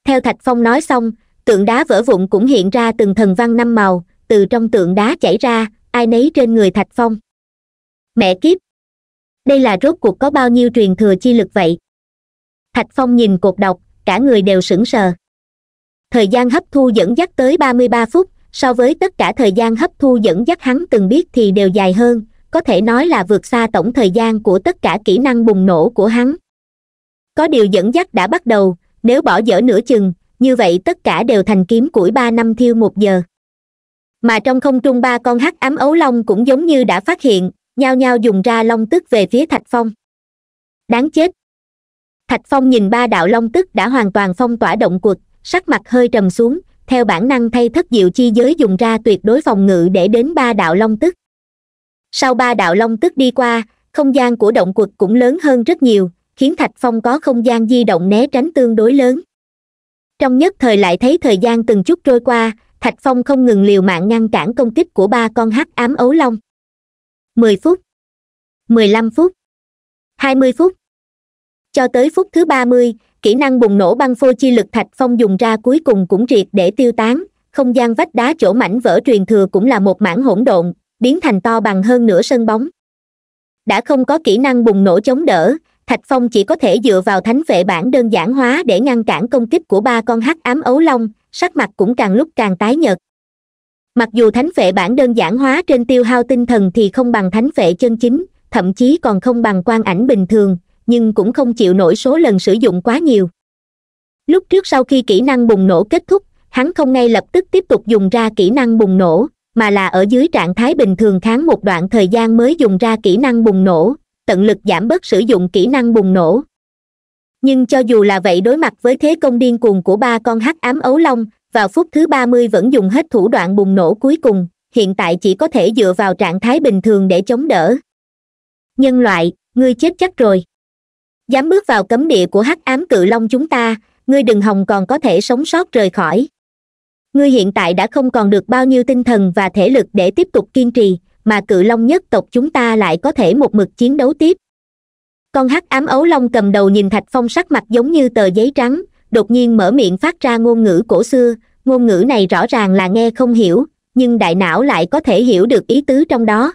theo thạch phong nói xong tượng đá vỡ vụn cũng hiện ra từng thần văn năm màu từ trong tượng đá chảy ra ai nấy trên người thạch phong mẹ kiếp đây là rốt cuộc có bao nhiêu truyền thừa chi lực vậy thạch phong nhìn cột độc cả người đều sững sờ thời gian hấp thu dẫn dắt tới ba mươi ba phút so với tất cả thời gian hấp thu dẫn dắt hắn từng biết thì đều dài hơn có thể nói là vượt xa tổng thời gian của tất cả kỹ năng bùng nổ của hắn có điều dẫn dắt đã bắt đầu nếu bỏ dở nửa chừng như vậy tất cả đều thành kiếm củi ba năm thiêu một giờ mà trong không trung ba con hắc ám ấu long cũng giống như đã phát hiện nhao nhao dùng ra long tức về phía thạch phong đáng chết thạch phong nhìn ba đạo long tức đã hoàn toàn phong tỏa động cuộc sắc mặt hơi trầm xuống theo bản năng thay thất diệu chi giới dùng ra tuyệt đối phòng ngự để đến ba đạo long tức sau ba đạo long tức đi qua không gian của động quật cũng lớn hơn rất nhiều khiến thạch phong có không gian di động né tránh tương đối lớn trong nhất thời lại thấy thời gian từng chút trôi qua thạch phong không ngừng liều mạng ngăn cản công kích của ba con hắc ám ấu long mười phút mười lăm phút hai mươi phút cho tới phút thứ ba mươi kỹ năng bùng nổ băng phôi chi lực thạch phong dùng ra cuối cùng cũng triệt để tiêu tán không gian vách đá chỗ mảnh vỡ truyền thừa cũng là một mảng hỗn độn biến thành to bằng hơn nửa sân bóng đã không có kỹ năng bùng nổ chống đỡ thạch phong chỉ có thể dựa vào thánh vệ bản đơn giản hóa để ngăn cản công kích của ba con hắc ám ấu long sắc mặt cũng càng lúc càng tái nhợt mặc dù thánh vệ bản đơn giản hóa trên tiêu hao tinh thần thì không bằng thánh vệ chân chính thậm chí còn không bằng quan ảnh bình thường nhưng cũng không chịu nổi số lần sử dụng quá nhiều lúc trước sau khi kỹ năng bùng nổ kết thúc hắn không ngay lập tức tiếp tục dùng ra kỹ năng bùng nổ mà là ở dưới trạng thái bình thường kháng một đoạn thời gian mới dùng ra kỹ năng bùng nổ tận lực giảm bớt sử dụng kỹ năng bùng nổ nhưng cho dù là vậy đối mặt với thế công điên cuồng của ba con hắc ám ấu long vào phút thứ ba mươi vẫn dùng hết thủ đoạn bùng nổ cuối cùng hiện tại chỉ có thể dựa vào trạng thái bình thường để chống đỡ nhân loại ngươi chết chắc rồi dám bước vào cấm địa của hắc ám cự long chúng ta ngươi đừng hòng còn có thể sống sót rời khỏi ngươi hiện tại đã không còn được bao nhiêu tinh thần và thể lực để tiếp tục kiên trì mà cự long nhất tộc chúng ta lại có thể một mực chiến đấu tiếp con hắc ám ấu long cầm đầu nhìn thạch phong sắc mặt giống như tờ giấy trắng đột nhiên mở miệng phát ra ngôn ngữ cổ xưa ngôn ngữ này rõ ràng là nghe không hiểu nhưng đại não lại có thể hiểu được ý tứ trong đó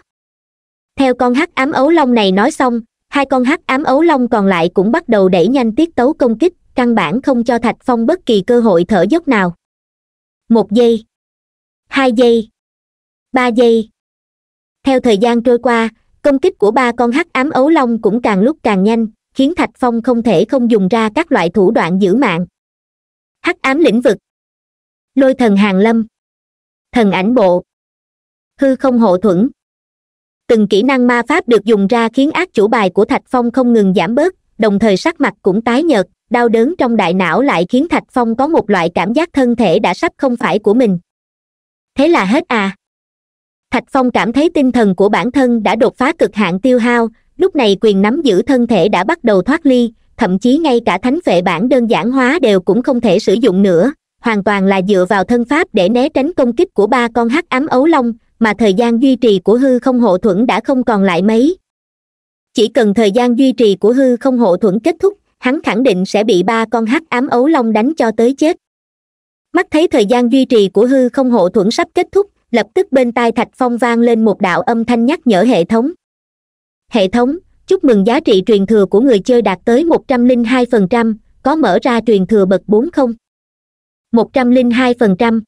theo con hắc ám ấu long này nói xong hai con hắc ám ấu long còn lại cũng bắt đầu đẩy nhanh tiết tấu công kích căn bản không cho thạch phong bất kỳ cơ hội thở dốc nào một giây hai giây ba giây theo thời gian trôi qua công kích của ba con hắc ám ấu long cũng càng lúc càng nhanh khiến thạch phong không thể không dùng ra các loại thủ đoạn giữ mạng hắc ám lĩnh vực lôi thần hàng lâm thần ảnh bộ hư không hộ thuẫn từng kỹ năng ma pháp được dùng ra khiến ác chủ bài của thạch phong không ngừng giảm bớt đồng thời sắc mặt cũng tái nhợt đau đớn trong đại não lại khiến thạch phong có một loại cảm giác thân thể đã sắp không phải của mình thế là hết à thạch phong cảm thấy tinh thần của bản thân đã đột phá cực hạn tiêu hao lúc này quyền nắm giữ thân thể đã bắt đầu thoát ly thậm chí ngay cả thánh vệ bản đơn giản hóa đều cũng không thể sử dụng nữa hoàn toàn là dựa vào thân pháp để né tránh công kích của ba con hắc ám ấu long mà thời gian duy trì của hư không hộ thuẫn đã không còn lại mấy chỉ cần thời gian duy trì của hư không hộ thuẫn kết thúc hắn khẳng định sẽ bị ba con hắc ám ấu long đánh cho tới chết mắt thấy thời gian duy trì của hư không hộ thuẫn sắp kết thúc lập tức bên tai thạch phong vang lên một đạo âm thanh nhắc nhở hệ thống hệ thống chúc mừng giá trị truyền thừa của người chơi đạt tới một trăm linh hai phần trăm có mở ra truyền thừa bậc bốn không một trăm linh hai phần trăm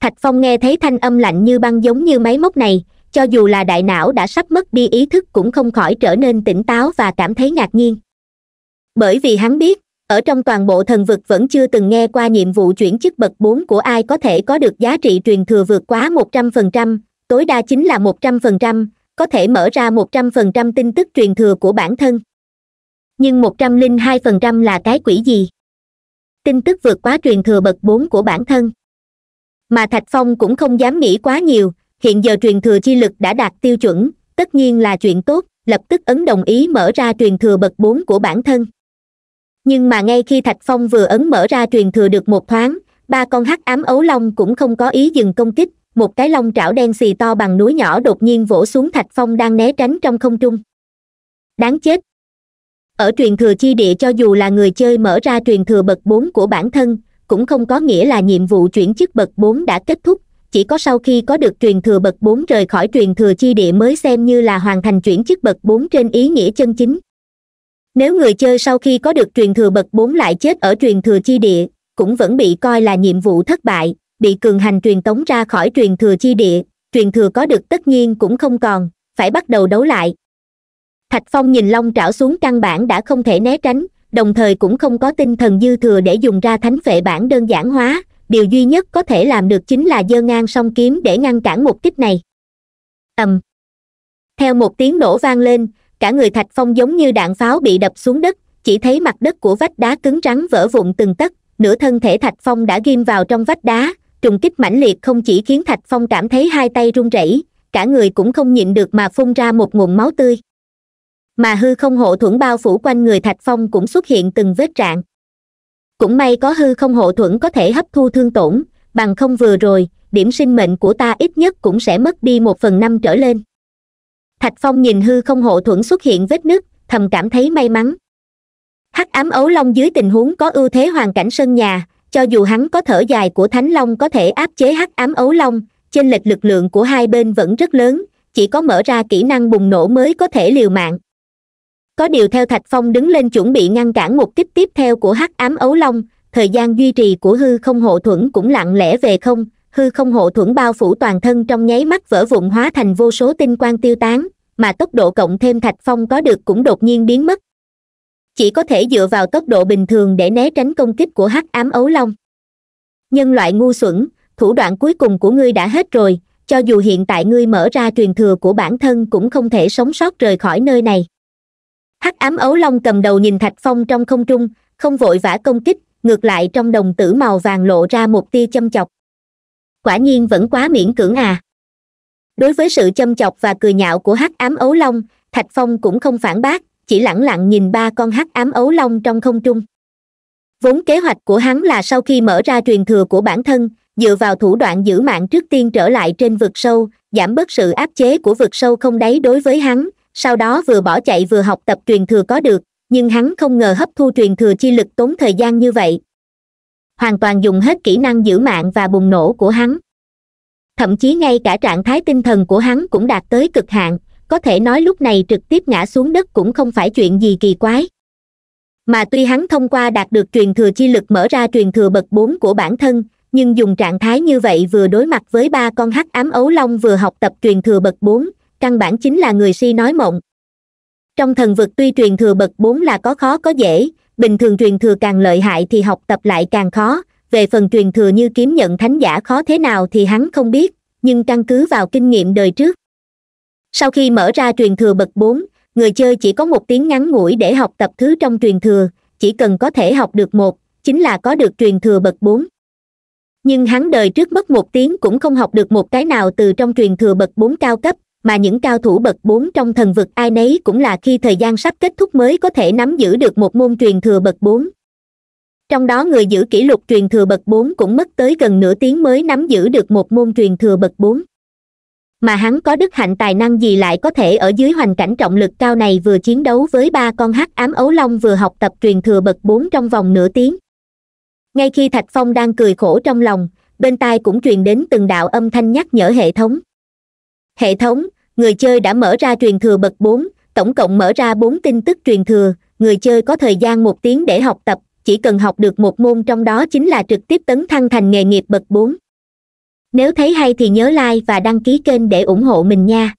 thạch phong nghe thấy thanh âm lạnh như băng giống như máy móc này cho dù là đại não đã sắp mất đi ý thức cũng không khỏi trở nên tỉnh táo và cảm thấy ngạc nhiên bởi vì hắn biết ở trong toàn bộ thần vực vẫn chưa từng nghe qua nhiệm vụ chuyển chức bậc bốn của ai có thể có được giá trị truyền thừa vượt quá một trăm phần trăm tối đa chính là một trăm phần trăm có thể mở ra một trăm phần trăm tin tức truyền thừa của bản thân nhưng một trăm linh hai phần trăm là cái quỷ gì tin tức vượt quá truyền thừa bậc bốn của bản thân mà thạch phong cũng không dám nghĩ quá nhiều hiện giờ truyền thừa chi lực đã đạt tiêu chuẩn tất nhiên là chuyện tốt lập tức ấn đồng ý mở ra truyền thừa bậc bốn của bản thân nhưng mà ngay khi thạch phong vừa ấn mở ra truyền thừa được một thoáng ba con hắc ám ấu long cũng không có ý dừng công kích một cái long trảo đen xì to bằng núi nhỏ đột nhiên vỗ xuống thạch phong đang né tránh trong không trung đáng chết ở truyền thừa chi địa cho dù là người chơi mở ra truyền thừa bậc bốn của bản thân cũng không có nghĩa là nhiệm vụ chuyển chức bậc bốn đã kết thúc chỉ có sau khi có được truyền thừa bậc bốn rời khỏi truyền thừa chi địa mới xem như là hoàn thành chuyển chức bậc bốn trên ý nghĩa chân chính nếu người chơi sau khi có được truyền thừa bậc bốn lại chết ở truyền thừa chi địa cũng vẫn bị coi là nhiệm vụ thất bại bị cường hành truyền tống ra khỏi truyền thừa chi địa truyền thừa có được tất nhiên cũng không còn phải bắt đầu đấu lại thạch phong nhìn long trảo xuống căn bản đã không thể né tránh đồng thời cũng không có tinh thần dư thừa để dùng ra thánh vệ bản đơn giản hóa điều duy nhất có thể làm được chính là dơ ngang song kiếm để ngăn cản một kích này ầm um. theo một tiếng nổ vang lên cả người thạch phong giống như đạn pháo bị đập xuống đất chỉ thấy mặt đất của vách đá cứng rắn vỡ vụn từng tấc nửa thân thể thạch phong đã ghim vào trong vách đá trùng kích mãnh liệt không chỉ khiến thạch phong cảm thấy hai tay run rẩy cả người cũng không nhịn được mà phun ra một nguồn máu tươi mà hư không hộ thuẫn bao phủ quanh người thạch phong cũng xuất hiện từng vết rạn cũng may có hư không hộ thuẫn có thể hấp thu thương tổn bằng không vừa rồi điểm sinh mệnh của ta ít nhất cũng sẽ mất đi một phần năm trở lên thạch phong nhìn hư không hộ thuẫn xuất hiện vết nứt thầm cảm thấy may mắn hắc ám ấu long dưới tình huống có ưu thế hoàn cảnh sân nhà cho dù hắn có thở dài của thánh long có thể áp chế hắc ám ấu long trên lệch lực lượng của hai bên vẫn rất lớn chỉ có mở ra kỹ năng bùng nổ mới có thể liều mạng có điều theo thạch phong đứng lên chuẩn bị ngăn cản một kích tiếp theo của hắc ám ấu long thời gian duy trì của hư không hộ thuẫn cũng lặng lẽ về không hư không hộ thuẫn bao phủ toàn thân trong nháy mắt vỡ vụn hóa thành vô số tinh quang tiêu tán mà tốc độ cộng thêm thạch phong có được cũng đột nhiên biến mất chỉ có thể dựa vào tốc độ bình thường để né tránh công kích của hắc ám ấu long nhân loại ngu xuẩn thủ đoạn cuối cùng của ngươi đã hết rồi cho dù hiện tại ngươi mở ra truyền thừa của bản thân cũng không thể sống sót rời khỏi nơi này hắc ám ấu long cầm đầu nhìn thạch phong trong không trung không vội vã công kích ngược lại trong đồng tử màu vàng lộ ra một tia châm chọc quả nhiên vẫn quá miễn cưỡng à đối với sự châm chọc và cười nhạo của hắc ám ấu long thạch phong cũng không phản bác chỉ lẳng lặng nhìn ba con hắc ám ấu long trong không trung vốn kế hoạch của hắn là sau khi mở ra truyền thừa của bản thân dựa vào thủ đoạn giữ mạng trước tiên trở lại trên vực sâu giảm bớt sự áp chế của vực sâu không đáy đối với hắn sau đó vừa bỏ chạy vừa học tập truyền thừa có được nhưng hắn không ngờ hấp thu truyền thừa chi lực tốn thời gian như vậy hoàn toàn dùng hết kỹ năng giữ mạng và bùng nổ của hắn thậm chí ngay cả trạng thái tinh thần của hắn cũng đạt tới cực hạn có thể nói lúc này trực tiếp ngã xuống đất cũng không phải chuyện gì kỳ quái mà tuy hắn thông qua đạt được truyền thừa chi lực mở ra truyền thừa bậc bốn của bản thân nhưng dùng trạng thái như vậy vừa đối mặt với ba con hắc ám ấu long vừa học tập truyền thừa bậc bốn căn bản chính là người si nói mộng trong thần vực tuy truyền thừa bậc bốn là có khó có dễ bình thường truyền thừa càng lợi hại thì học tập lại càng khó về phần truyền thừa như kiếm nhận thánh giả khó thế nào thì hắn không biết nhưng căn cứ vào kinh nghiệm đời trước sau khi mở ra truyền thừa bậc bốn người chơi chỉ có một tiếng ngắn ngủi để học tập thứ trong truyền thừa chỉ cần có thể học được một chính là có được truyền thừa bậc bốn nhưng hắn đời trước mất một tiếng cũng không học được một cái nào từ trong truyền thừa bậc bốn cao cấp mà những cao thủ bậc bốn trong thần vực ai nấy cũng là khi thời gian sắp kết thúc mới có thể nắm giữ được một môn truyền thừa bậc bốn trong đó người giữ kỷ lục truyền thừa bậc bốn cũng mất tới gần nửa tiếng mới nắm giữ được một môn truyền thừa bậc bốn mà hắn có đức hạnh tài năng gì lại có thể ở dưới hoàn cảnh trọng lực cao này vừa chiến đấu với ba con hắc ám ấu long vừa học tập truyền thừa bậc bốn trong vòng nửa tiếng ngay khi thạch phong đang cười khổ trong lòng bên tai cũng truyền đến từng đạo âm thanh nhắc nhở hệ thống hệ thống người chơi đã mở ra truyền thừa bậc bốn tổng cộng mở ra bốn tin tức truyền thừa người chơi có thời gian một tiếng để học tập chỉ cần học được một môn trong đó chính là trực tiếp tấn thăng thành nghề nghiệp bậc bốn nếu thấy hay thì nhớ like và đăng ký kênh để ủng hộ mình nha